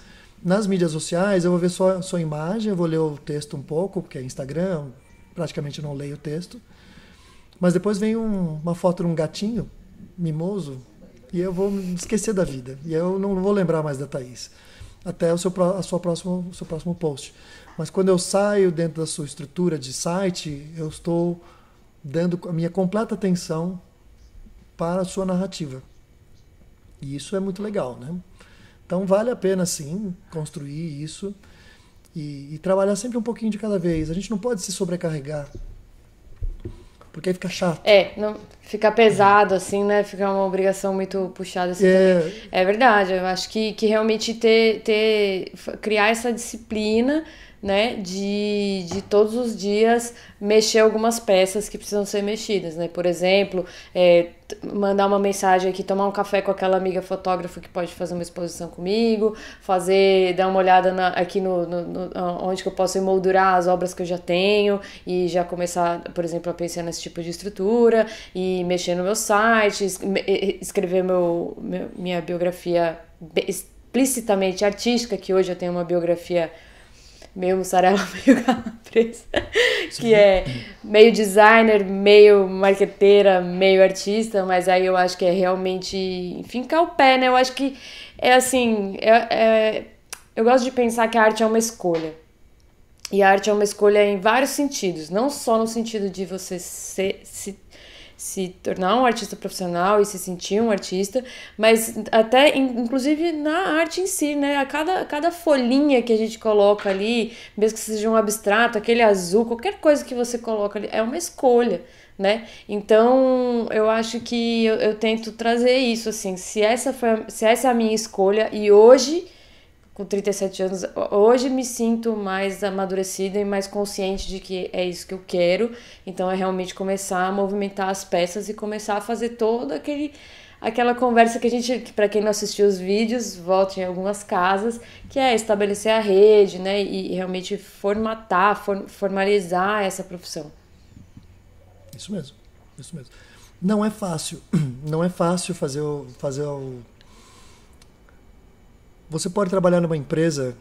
Nas mídias sociais, eu vou ver só a sua imagem, eu vou ler o texto um pouco, porque é Instagram, praticamente não leio o texto. Mas depois vem um, uma foto de um gatinho mimoso, e eu vou esquecer da vida. E eu não vou lembrar mais da Thaís. Até o seu, a sua próxima, o seu próximo post. Mas quando eu saio dentro da sua estrutura de site, eu estou dando a minha completa atenção para a sua narrativa. E isso é muito legal, né? Então vale a pena sim construir isso e, e trabalhar sempre um pouquinho de cada vez. A gente não pode se sobrecarregar, porque aí fica chato. É, não, Fica pesado, assim, né? Fica uma obrigação muito puxada. Assim, é... Também. é verdade, eu acho que, que realmente ter, ter. criar essa disciplina né, de, de todos os dias mexer algumas peças que precisam ser mexidas, né? Por exemplo, é, mandar uma mensagem aqui, tomar um café com aquela amiga fotógrafa que pode fazer uma exposição comigo, fazer, dar uma olhada na, aqui no, no, no, onde que eu posso emoldurar as obras que eu já tenho e já começar, por exemplo, a pensar nesse tipo de estrutura e mexer no meu site, escrever meu, minha biografia explicitamente artística, que hoje eu tenho uma biografia meio mussarela, meio calabresa, que é meio designer, meio marqueteira, meio artista, mas aí eu acho que é realmente fincar o pé, né? Eu acho que é assim, é, é, eu gosto de pensar que a arte é uma escolha. E a arte é uma escolha em vários sentidos, não só no sentido de você se se tornar um artista profissional e se sentir um artista, mas até inclusive na arte em si, né? A cada, a cada folhinha que a gente coloca ali, mesmo que seja um abstrato, aquele azul, qualquer coisa que você coloca ali, é uma escolha, né? Então eu acho que eu, eu tento trazer isso assim. Se essa foi, se essa é a minha escolha e hoje com 37 anos, hoje me sinto mais amadurecida e mais consciente de que é isso que eu quero. Então é realmente começar a movimentar as peças e começar a fazer todo aquele aquela conversa que a gente, que para quem não assistiu os vídeos, volta em algumas casas, que é estabelecer a rede, né, e realmente formatar, for, formalizar essa profissão. Isso mesmo. Isso mesmo. Não é fácil, não é fácil fazer o, fazer o você pode trabalhar numa empresa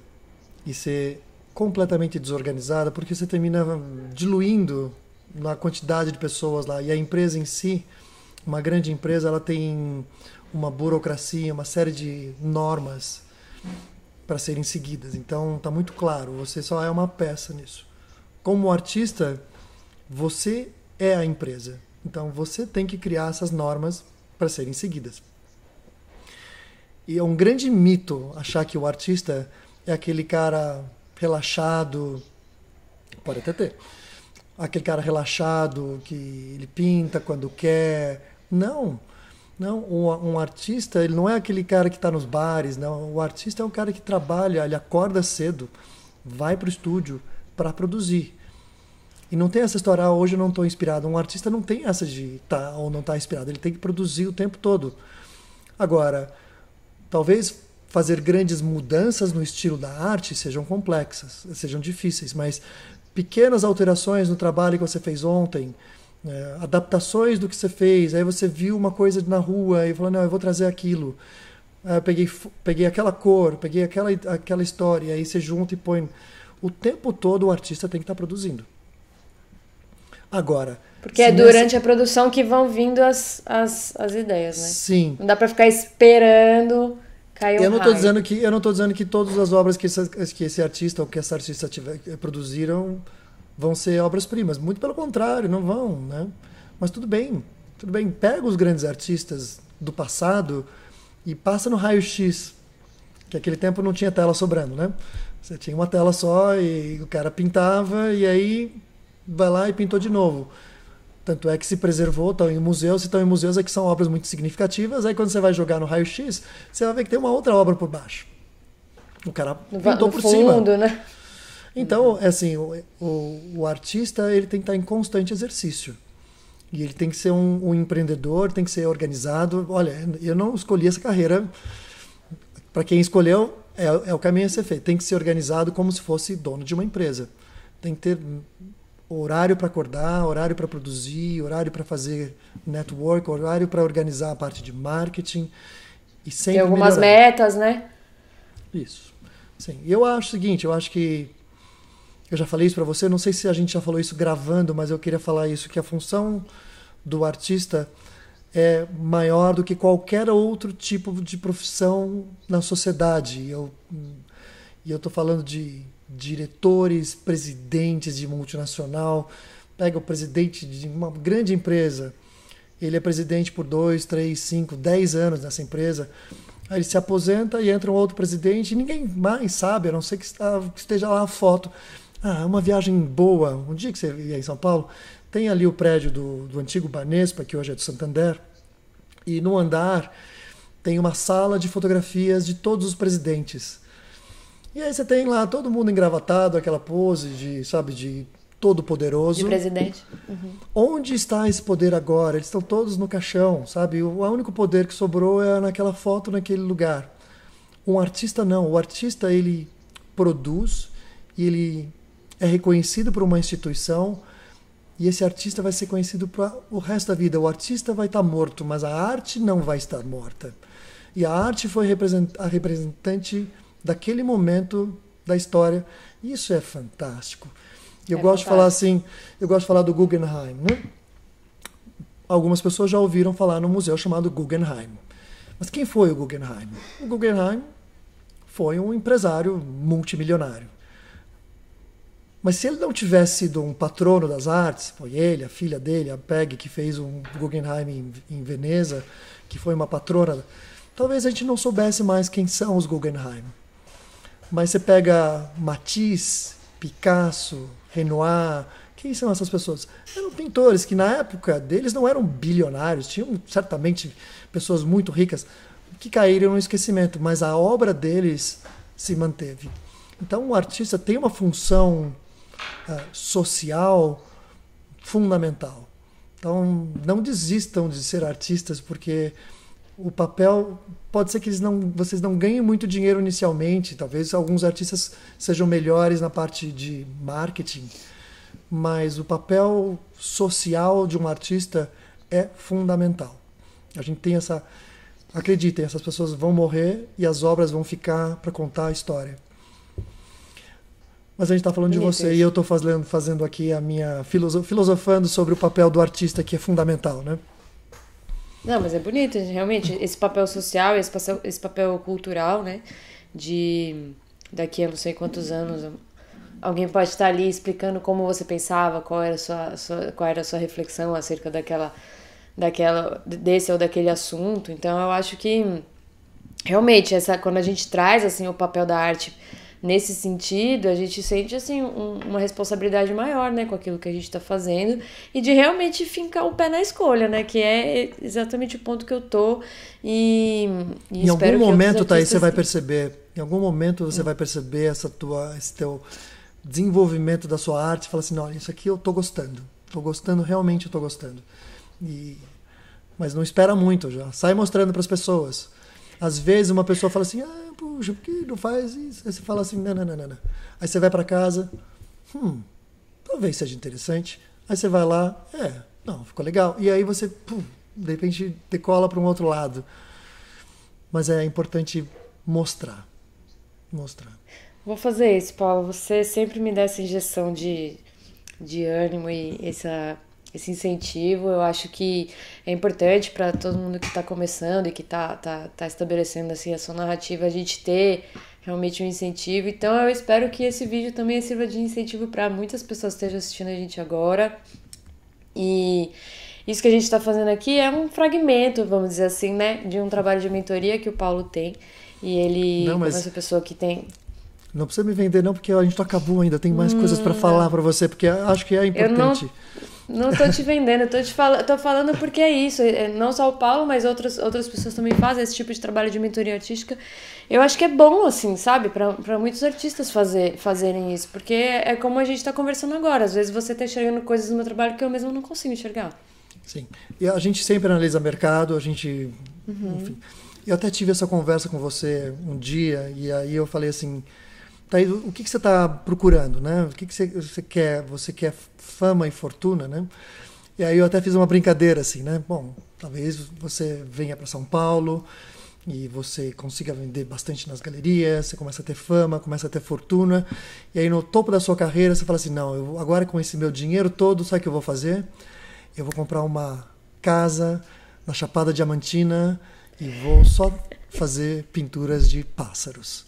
e ser completamente desorganizada porque você termina diluindo na quantidade de pessoas lá. E a empresa em si, uma grande empresa, ela tem uma burocracia, uma série de normas para serem seguidas. Então está muito claro, você só é uma peça nisso. Como artista, você é a empresa. Então você tem que criar essas normas para serem seguidas. E é um grande mito achar que o artista é aquele cara relaxado, pode até ter, aquele cara relaxado que ele pinta quando quer. Não, não. Um, um artista ele não é aquele cara que está nos bares, não. O artista é um cara que trabalha, ele acorda cedo, vai para o estúdio para produzir. E não tem essa história, ah, hoje eu não estou inspirado. Um artista não tem essa de estar tá ou não estar tá inspirado, ele tem que produzir o tempo todo. Agora, Talvez fazer grandes mudanças no estilo da arte sejam complexas, sejam difíceis, mas pequenas alterações no trabalho que você fez ontem, é, adaptações do que você fez, aí você viu uma coisa na rua e falou, não, eu vou trazer aquilo. Aí é, eu peguei, peguei aquela cor, peguei aquela, aquela história, aí você junta e põe. O tempo todo o artista tem que estar tá produzindo. Agora. Porque é durante nessa... a produção que vão vindo as, as, as ideias, né? Sim. Não dá para ficar esperando cair um eu não tô dizendo que Eu não estou dizendo que todas as obras que esse, que esse artista ou que essa artista tiver, produziram vão ser obras-primas. Muito pelo contrário, não vão, né? Mas tudo bem, tudo bem. Pega os grandes artistas do passado e passa no raio-x, que aquele tempo não tinha tela sobrando, né? Você tinha uma tela só e o cara pintava e aí vai lá e pintou de novo. Tanto é que se preservou, estão em museus, se estão em museus é que são obras muito significativas. Aí quando você vai jogar no raio-x, você vai ver que tem uma outra obra por baixo. O cara pintou no por fundo, cima. Né? Então, é assim, o, o, o, artista ele tem que estar em constante exercício. E ele tem que ser um, um empreendedor, tem que ser organizado. Olha, eu não escolhi essa carreira. Para quem escolheu, é, é o caminho a ser feito. Tem que ser organizado como se fosse dono de uma empresa. Tem que ter horário para acordar, horário para produzir, horário para fazer network, horário para organizar a parte de marketing e sempre Tem algumas melhorar. metas, né? Isso. Sim. Eu acho o seguinte, eu acho que eu já falei isso para você, não sei se a gente já falou isso gravando, mas eu queria falar isso que a função do artista é maior do que qualquer outro tipo de profissão na sociedade. Eu e eu tô falando de diretores, presidentes de multinacional. Pega o presidente de uma grande empresa, ele é presidente por dois, três, cinco, dez anos nessa empresa. Aí ele se aposenta e entra um outro presidente, e ninguém mais sabe, a não ser que esteja lá a foto. Ah, uma viagem boa. Um dia que você ia em São Paulo, tem ali o prédio do, do antigo Banespa, que hoje é do Santander, e no andar tem uma sala de fotografias de todos os presidentes. E aí você tem lá todo mundo engravatado, aquela pose de, sabe, de todo poderoso. De presidente. Uhum. Onde está esse poder agora? Eles estão todos no caixão, sabe? O único poder que sobrou é naquela foto, naquele lugar. Um artista não. O artista ele produz e ele é reconhecido por uma instituição e esse artista vai ser conhecido para o resto da vida. O artista vai estar morto, mas a arte não vai estar morta. E a arte foi a representante daquele momento da história. Isso é fantástico. Eu é gosto fantástico. de falar assim, eu gosto de falar do Guggenheim, né? Algumas pessoas já ouviram falar no museu chamado Guggenheim. Mas quem foi o Guggenheim? O Guggenheim foi um empresário multimilionário. Mas se ele não tivesse sido um patrono das artes, foi ele, a filha dele, a Peg, que fez um Guggenheim em, Veneza, que foi uma patrona, talvez a gente não soubesse mais quem são os Guggenheim. Mas você pega Matisse, Picasso, Renoir, quem são essas pessoas? Eram pintores que na época deles não eram bilionários, tinham certamente pessoas muito ricas que caíram no esquecimento, mas a obra deles se manteve. Então o artista tem uma função uh, social fundamental. Então não desistam de ser artistas porque o papel pode ser que eles não, vocês não ganhem muito dinheiro inicialmente, talvez alguns artistas sejam melhores na parte de marketing, mas o papel social de um artista é fundamental. A gente tem essa acreditem, essas pessoas vão morrer e as obras vão ficar para contar a história. Mas a gente está falando de você e eu estou fazendo, fazendo aqui a minha filosofando sobre o papel do artista que é fundamental, né? Não, mas é bonito, realmente, esse papel social, esse papel, esse papel cultural, né? De daqui a não sei quantos anos alguém pode estar ali explicando como você pensava, qual era a sua, sua qual era sua reflexão acerca daquela daquela desse ou daquele assunto. Então eu acho que realmente essa quando a gente traz assim o papel da arte nesse sentido, a gente sente assim um, uma responsabilidade maior, né, com aquilo que a gente está fazendo e de realmente fincar o pé na escolha, né, que é exatamente o ponto que eu tô e, e em algum momento, tá aí você vai perceber, em algum momento você hum. vai perceber essa tua esse teu desenvolvimento da sua arte, e fala assim, olha, isso aqui eu tô gostando, tô gostando realmente, eu tô gostando. E mas não espera muito já, sai mostrando para as pessoas às vezes uma pessoa fala assim, ah, puxa, por que não faz isso? Aí você fala assim, não, não, não, não. Aí você vai para casa, hum, talvez seja interessante. Aí você vai lá, é, não, ficou legal. E aí você, pum, de repente, decola para um outro lado. Mas é importante mostrar. Mostrar. Vou fazer isso, Paulo. Você sempre me dá essa injeção de, de ânimo e essa esse incentivo. Eu acho que é importante para todo mundo que está começando e que está tá, tá estabelecendo assim, a sua narrativa, a gente ter realmente um incentivo. Então eu espero que esse vídeo também sirva de incentivo para muitas pessoas que estejam assistindo a gente agora. E isso que a gente está fazendo aqui é um fragmento, vamos dizer assim, né, de um trabalho de mentoria que o Paulo tem. E ele não, é mas... essa pessoa que tem não precisa me vender, não, porque a gente não tá acabou ainda. Tem mais hum, coisas para falar para você, porque acho que é importante. Eu não não tô te vendendo, estou tô te falando, tô falando porque é isso. É, não só o Paulo, mas outras, outras pessoas também fazem esse tipo de trabalho de mentoria artística. Eu acho que é bom, assim, sabe, para muitos artistas fazer, fazerem isso, porque é como a gente tá conversando agora. Às vezes você tá enxergando coisas no meu trabalho que eu mesmo não consigo enxergar. Sim. E a gente sempre analisa mercado, a gente. Uhum. Enfim. Eu até tive essa conversa com você um dia, e aí eu falei assim Tá, o que, que você está procurando, né? O que, que você, você, quer? Você quer fama e fortuna, né? E aí eu até fiz uma brincadeira assim, né? Bom, talvez você venha para São Paulo e você consiga vender bastante nas galerias, você começa a ter fama, começa a ter fortuna, e aí no topo da sua carreira você fala assim, não, eu, agora com esse meu dinheiro todo, sabe o que eu vou fazer? Eu vou comprar uma casa na Chapada Diamantina e vou só fazer pinturas de pássaros.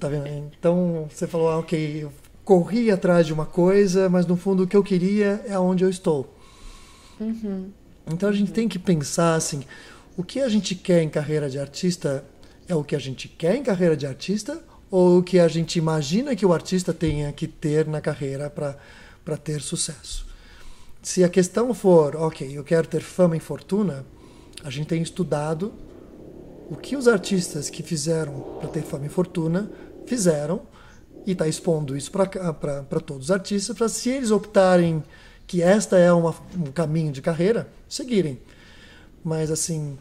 Tá vendo? Então você falou, ah, ok, eu corri atrás de uma coisa, mas no fundo o que eu queria é onde eu estou. Uhum. Então a gente uhum. tem que pensar assim: o que a gente quer em carreira de artista é o que a gente quer em carreira de artista ou o que a gente imagina que o artista tenha que ter na carreira para ter sucesso? Se a questão for, ok, eu quero ter fama e fortuna, a gente tem estudado o que os artistas que fizeram para ter fama e fortuna fizeram e está expondo isso para todos os artistas, para se eles optarem que esta é uma, um caminho de carreira, seguirem. Mas assim,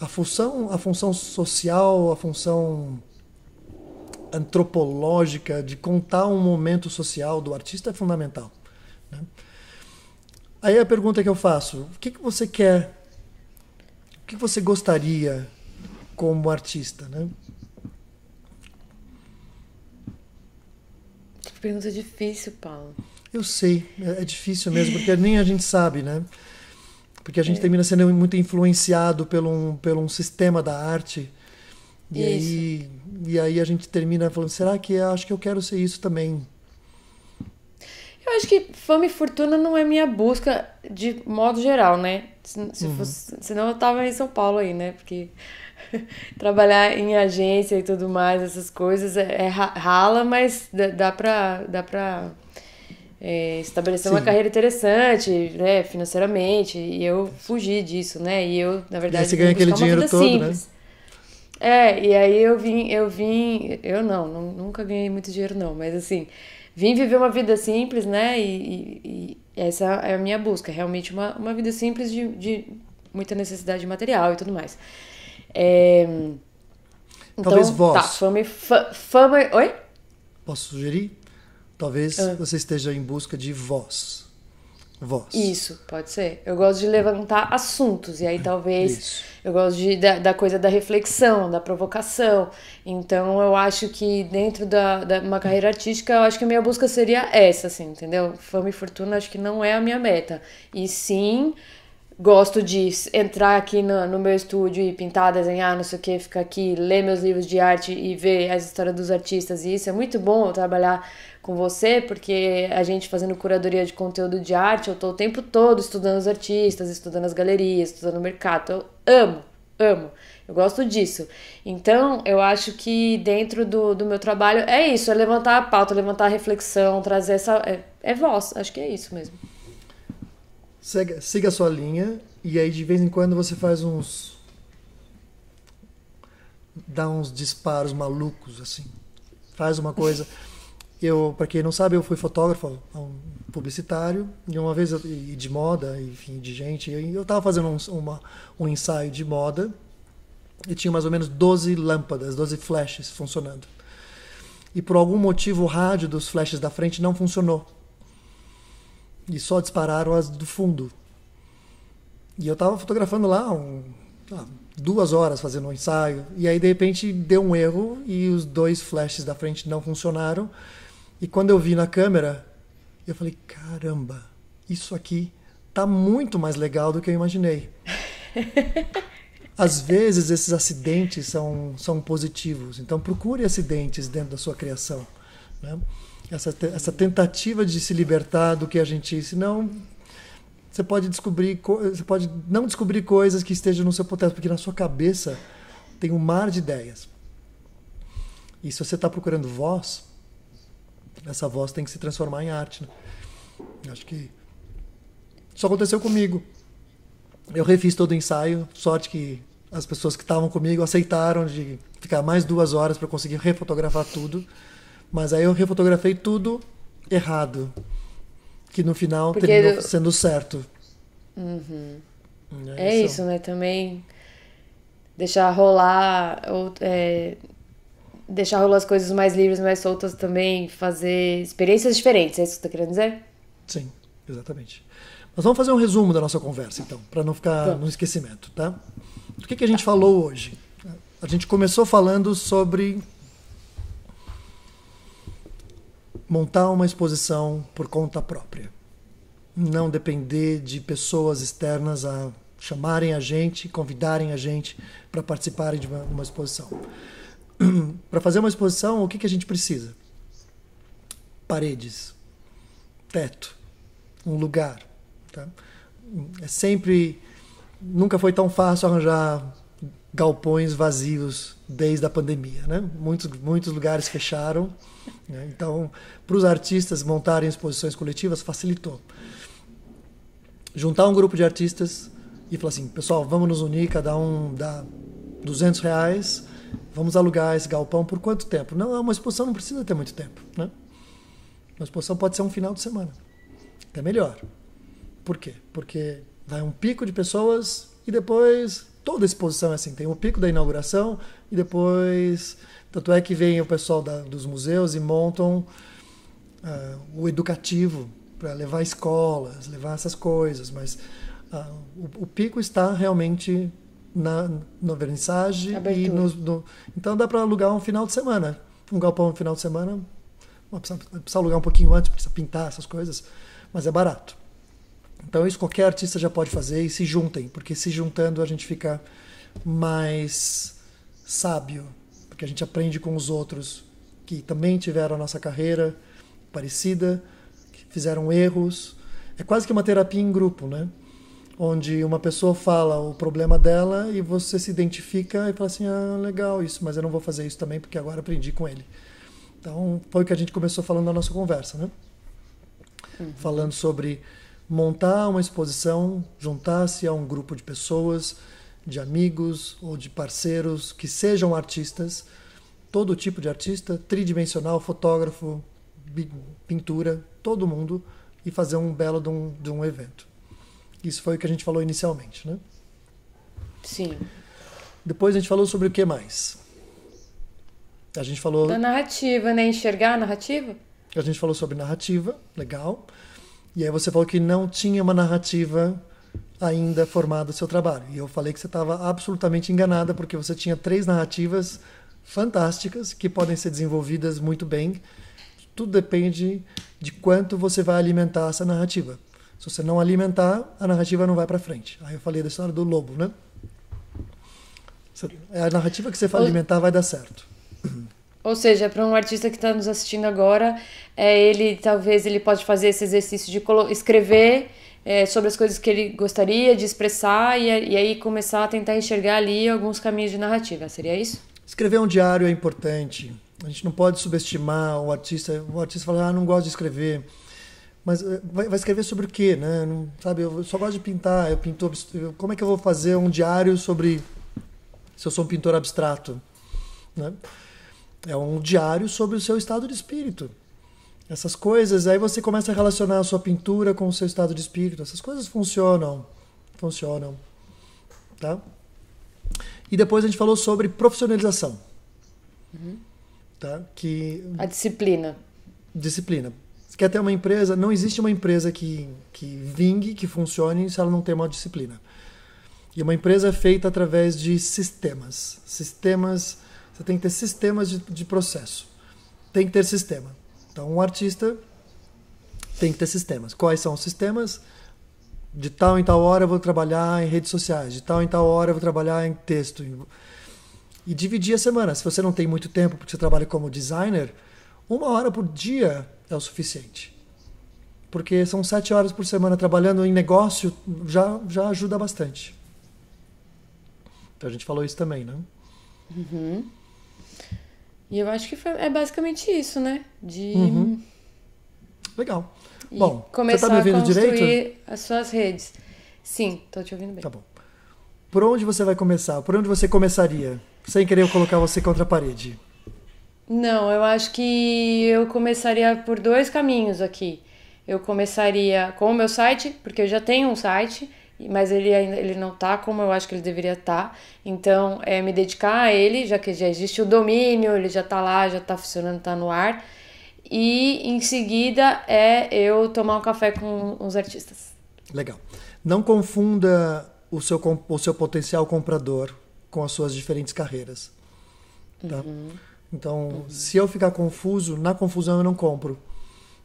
a função, a função social, a função antropológica de contar um momento social do artista é fundamental. Né? Aí a pergunta que eu faço: o que, que você quer? O que, que você gostaria como artista, né? Que pergunta difícil, Paulo. Eu sei, é, é difícil mesmo, porque nem a gente sabe, né? Porque a gente é. termina sendo muito influenciado pelo um, pelo um sistema da arte. E isso. aí, e aí a gente termina falando, será que eu é? acho que eu quero ser isso também? Eu acho que fama e fortuna não é minha busca de modo geral, né? Se, se uhum. fosse, senão eu tava em São Paulo aí, né? Porque trabalhar em agência e tudo mais, essas coisas, é, é rala, mas dá pra, dá pra é, estabelecer Sim. uma carreira interessante, né, financeiramente, e eu fugi disso, né, e eu, na verdade, e você ganha aquele dinheiro todo, né? simples. né? É, e aí eu vim, eu vim, eu não, nunca ganhei muito dinheiro não, mas assim, vim viver uma vida simples, né, e, e, e essa é a minha busca, realmente uma, uma vida simples de, de muita necessidade material e tudo mais. É... Então, Talvez tá, voz. Tá, fama e. fama Oi? Posso sugerir? Talvez ah. você esteja em busca de voz. Voz. Isso, pode ser. Eu gosto de levantar assuntos, e aí talvez Isso. eu gosto de, da, da, coisa da reflexão, da provocação. Então eu acho que dentro da, da uma carreira artística, eu acho que a minha busca seria essa, assim, entendeu? Fama e fortuna acho que não é a minha meta. E sim gosto de entrar aqui no, no, meu estúdio e pintar, desenhar, não sei o que, ficar aqui, ler meus livros de arte e ver as histórias dos artistas. E isso é muito bom trabalhar com você, porque a gente fazendo curadoria de conteúdo de arte, eu tô o tempo todo estudando os artistas, estudando as galerias, estudando o mercado. Eu amo, amo. Eu gosto disso. Então, eu acho que dentro do, do meu trabalho é isso, é levantar a pauta, levantar a reflexão, trazer essa. É, é voz, acho que é isso mesmo. Siga, siga a sua linha e aí de vez em quando você faz uns. dá uns disparos malucos, assim. Faz uma coisa. Eu, para quem não sabe, eu fui fotógrafo publicitário e uma vez e de moda, enfim, de gente. Eu estava fazendo um, uma, um ensaio de moda e tinha mais ou menos 12 lâmpadas, 12 flashes funcionando. E por algum motivo o rádio dos flashes da frente não funcionou e só dispararam as do fundo. E eu estava fotografando lá um, duas horas fazendo um ensaio, e aí de repente deu um erro e os dois flashes da frente não funcionaram. E quando eu vi na câmera, eu falei: caramba, isso aqui tá muito mais legal do que eu imaginei. Às vezes esses acidentes são, são positivos, então procure acidentes dentro da sua criação. Né? essa, essa tentativa de se libertar do que a gente senão você pode descobrir você pode não descobrir coisas que estejam no seu potencial porque na sua cabeça tem um mar de ideias e se você está procurando voz essa voz tem que se transformar em arte né? acho que isso aconteceu comigo eu refiz todo o ensaio sorte que as pessoas que estavam comigo aceitaram de ficar mais duas horas para conseguir refotografar tudo mas aí eu refotografei tudo errado. Que no final Porque terminou eu... sendo certo. Uhum. uhum. É, é isso, né? Também deixar rolar, ou, é, deixar rolar as coisas mais livres, mais soltas também, fazer experiências diferentes, é isso que você está querendo dizer? Sim, exatamente. Mas vamos fazer um resumo da nossa conversa, então, para não ficar Pronto. no esquecimento, tá? O que, que a gente falou hoje? A gente começou falando sobre montar uma exposição por conta própria. Não depender de pessoas externas a chamarem a gente, convidarem a gente para participarem de uma, uma exposição. para fazer uma exposição, o que, que a gente precisa? Paredes, teto, um lugar. Tá? É sempre. Nunca foi tão fácil arranjar galpões vazios desde a pandemia, né? Muitos, muitos lugares fecharam, né? então para os artistas montarem exposições coletivas facilitou. Juntar um grupo de artistas e falar assim, pessoal, vamos nos unir, cada um dá 200 reais, vamos alugar esse galpão por quanto tempo? Não, é uma exposição não precisa ter muito tempo, né? Uma exposição pode ser um final de semana, até melhor. Por quê? Porque vai um pico de pessoas e depois toda exposição é assim, tem o pico da inauguração e depois, tanto é que vem o pessoal da, dos museus e montam uh, o educativo para levar escolas, levar essas coisas, mas uh, o, o, pico está realmente na, na vernissage e no, no, então dá para alugar um final de semana, um galpão no final de semana, precisa, precisa alugar um pouquinho antes, precisa pintar essas coisas, mas é barato. Então isso qualquer artista já pode fazer e se juntem, porque se juntando a gente fica mais sábio, porque a gente aprende com os outros que também tiveram a nossa carreira parecida, que fizeram erros. É quase que uma terapia em grupo, né? Onde uma pessoa fala o problema dela e você se identifica e fala assim: ah, legal isso, mas eu não vou fazer isso também porque agora aprendi com ele. Então foi o que a gente começou falando na nossa conversa, né? Uhum. Falando sobre montar uma exposição, juntar-se a um grupo de pessoas, de amigos ou de parceiros que sejam artistas, todo tipo de artista, tridimensional, fotógrafo, pintura, todo mundo, e fazer um belo de um, de um evento. Isso foi o que a gente falou inicialmente, né? Sim. Depois a gente falou sobre o que mais? A gente falou. Da narrativa, né? Enxergar a narrativa? A gente falou sobre narrativa, legal. E aí você falou que não tinha uma narrativa ainda formada do seu trabalho. E eu falei que você estava absolutamente enganada, porque você tinha três narrativas fantásticas que podem ser desenvolvidas muito bem. Tudo depende de quanto você vai alimentar essa narrativa. Se você não alimentar, a narrativa não vai para frente. Aí eu falei da história do lobo, né? A narrativa que você for alimentar vai dar certo. Ou seja, para um artista que está nos assistindo agora, é, ele talvez ele pode fazer esse exercício de escrever é, sobre as coisas que ele gostaria de expressar e, e aí começar a tentar enxergar ali alguns caminhos de narrativa. Seria isso? Escrever um diário é importante. A gente não pode subestimar o artista. O artista fala, ah, não gosto de escrever. Mas eh, vai, escrever sobre o quê, né? Não, sabe, eu só gosto de pintar, eu pinto... Como é que eu vou fazer um diário sobre... Se eu sou um pintor abstrato, né? É um diário sobre o seu estado de espírito. Essas coisas, aí você começa a relacionar a sua pintura com o seu estado de espírito. Essas coisas funcionam. Funcionam. Tá? E depois a gente falou sobre profissionalização. Uhum. Tá? Que... A disciplina. Disciplina. Você quer ter uma empresa? Não existe uma empresa que, que vingue, que funcione, se ela não tem uma disciplina. E uma empresa é feita através de sistemas. Sistemas você tem que ter sistemas de, de processo. Tem que ter sistema. Então, um artista tem que ter sistemas. Quais são os sistemas? De tal em tal hora eu vou trabalhar em redes sociais, de tal em tal hora eu vou trabalhar em texto. E dividir a semana. Se você não tem muito tempo porque você trabalha como designer, uma hora por dia é o suficiente. Porque são sete horas por semana trabalhando em negócio já, já ajuda bastante. Então a gente falou isso também, né? Uhum. E eu acho que foi, é basicamente isso, né? De. Uhum. Legal. E bom, começar tá a construir direito? as suas redes. Sim, tô te ouvindo bem. Tá bom. Por onde você vai começar? Por onde você começaria? Sem querer colocar você contra a parede. Não, eu acho que eu começaria por dois caminhos aqui. Eu começaria com o meu site, porque eu já tenho um site, mas ele ainda ele não tá como eu acho que ele deveria estar. Tá. Então, é me dedicar a ele, já que já existe o domínio, ele já tá lá, já tá funcionando, tá no ar. E em seguida é eu tomar um café com os artistas. Legal. Não confunda o seu, o seu potencial comprador com as suas diferentes carreiras. Tá? Uhum. Então, uhum. se eu ficar confuso, na confusão eu não compro.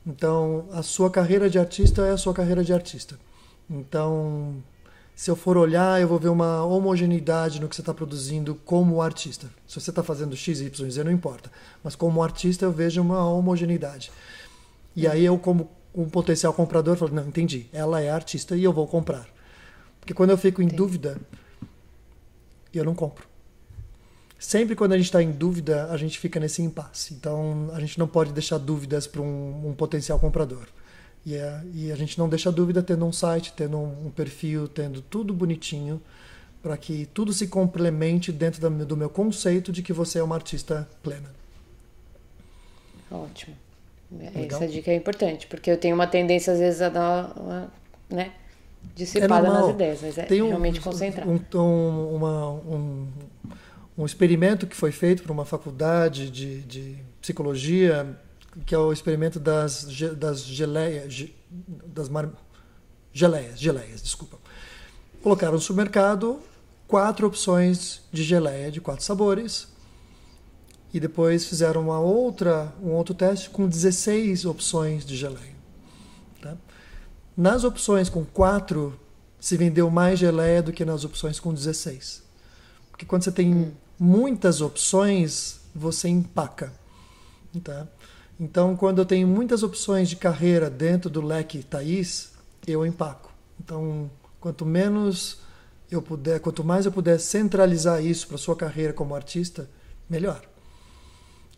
Então, a sua carreira de artista é a sua carreira de artista. Então, se eu for olhar, eu vou ver uma homogeneidade no que você está produzindo como artista. Se você está fazendo X, Y, Z, não importa. Mas como artista, eu vejo uma homogeneidade. E aí eu, como um potencial comprador, falo, não, entendi. Ela é artista e eu vou comprar. Porque quando eu fico em entendi. dúvida, eu não compro. Sempre quando a gente está em dúvida, a gente fica nesse impasse. Então, a gente não pode deixar dúvidas para um, um potencial comprador. E, é, e a gente não deixa dúvida tendo um site, tendo um, um perfil, tendo tudo bonitinho, para que tudo se complemente dentro da, do meu conceito de que você é uma artista plena. Ótimo. É, Legal? Essa dica é importante, porque eu tenho uma tendência, às vezes, a dar uma, né, dissipada é nas ideias, mas é Tem realmente um, concentrar. Um, um, um, um experimento que foi feito por uma faculdade de, de psicologia que é o experimento das, das geleias, das mar... geleias, geleias, desculpa. Colocaram no supermercado quatro opções de geleia de quatro sabores e depois fizeram uma outra, um outro teste com 16 opções de geleia. Tá? Nas opções com quatro se vendeu mais geleia do que nas opções com 16. Porque quando você tem hum. muitas opções, você empaca. Tá? Então, quando eu tenho muitas opções de carreira dentro do leque Thaís, eu empaco. Então, quanto menos eu puder, quanto mais eu puder centralizar isso para sua carreira como artista, melhor.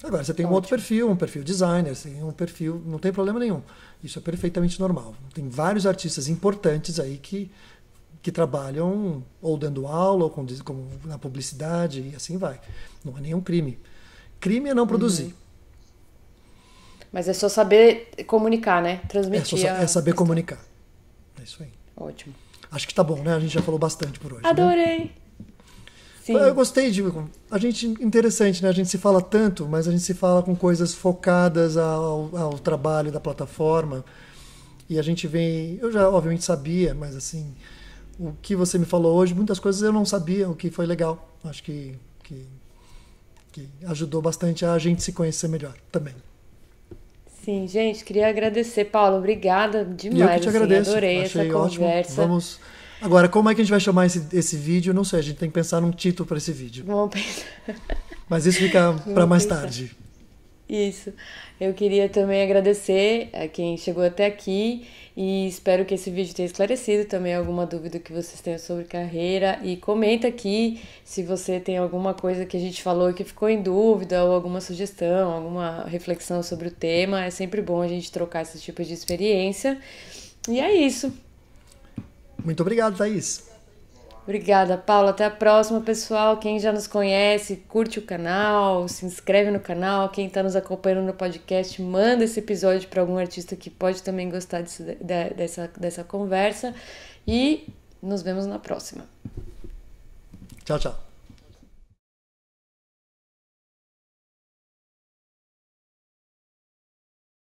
Agora, você tem um Ótimo. outro perfil, um perfil designer, você tem um perfil, não tem problema nenhum. Isso é perfeitamente normal. Tem vários artistas importantes aí que, que trabalham ou dando aula, ou com, na publicidade, e assim vai. Não é nenhum crime. Crime é não produzir. Uhum. Mas é só saber comunicar, né? Transmitir. É, só, é saber comunicar. É isso aí. Ótimo. Acho que tá bom, né? A gente já falou bastante por hoje. Né? Adorei. Né? Sim. Eu gostei de. A gente. Interessante, né? A gente se fala tanto, mas a gente se fala com coisas focadas ao, ao trabalho da plataforma. E a gente vem. Eu já, obviamente, sabia, mas assim. O que você me falou hoje, muitas coisas eu não sabia, o que foi legal. Acho que, que, que ajudou bastante a gente se conhecer melhor também. Sim, gente, queria agradecer, Paulo. Obrigada demais. E eu que te assim, agradeço. Assim, adorei Achei essa ótimo. conversa. Vamos. Agora, como é que a gente vai chamar esse, esse vídeo? Não sei, a gente tem que pensar num título para esse vídeo. Vamos pensar. Mas isso fica para mais pensar. tarde. Isso. Eu queria também agradecer a quem chegou até aqui e espero que esse vídeo tenha esclarecido também alguma dúvida que vocês tenham sobre carreira e comenta aqui se você tem alguma coisa que a gente falou que ficou em dúvida ou alguma sugestão, alguma reflexão sobre o tema. É sempre bom a gente trocar esse tipo de experiência. E é isso. Muito obrigado, Thaís. Obrigada, Paula. Até a próxima, pessoal. Quem já nos conhece, curte o canal, se inscreve no canal. Quem está nos acompanhando no podcast, manda esse episódio para algum artista que pode também gostar dessa, dessa conversa. E nos vemos na próxima. Tchau, tchau.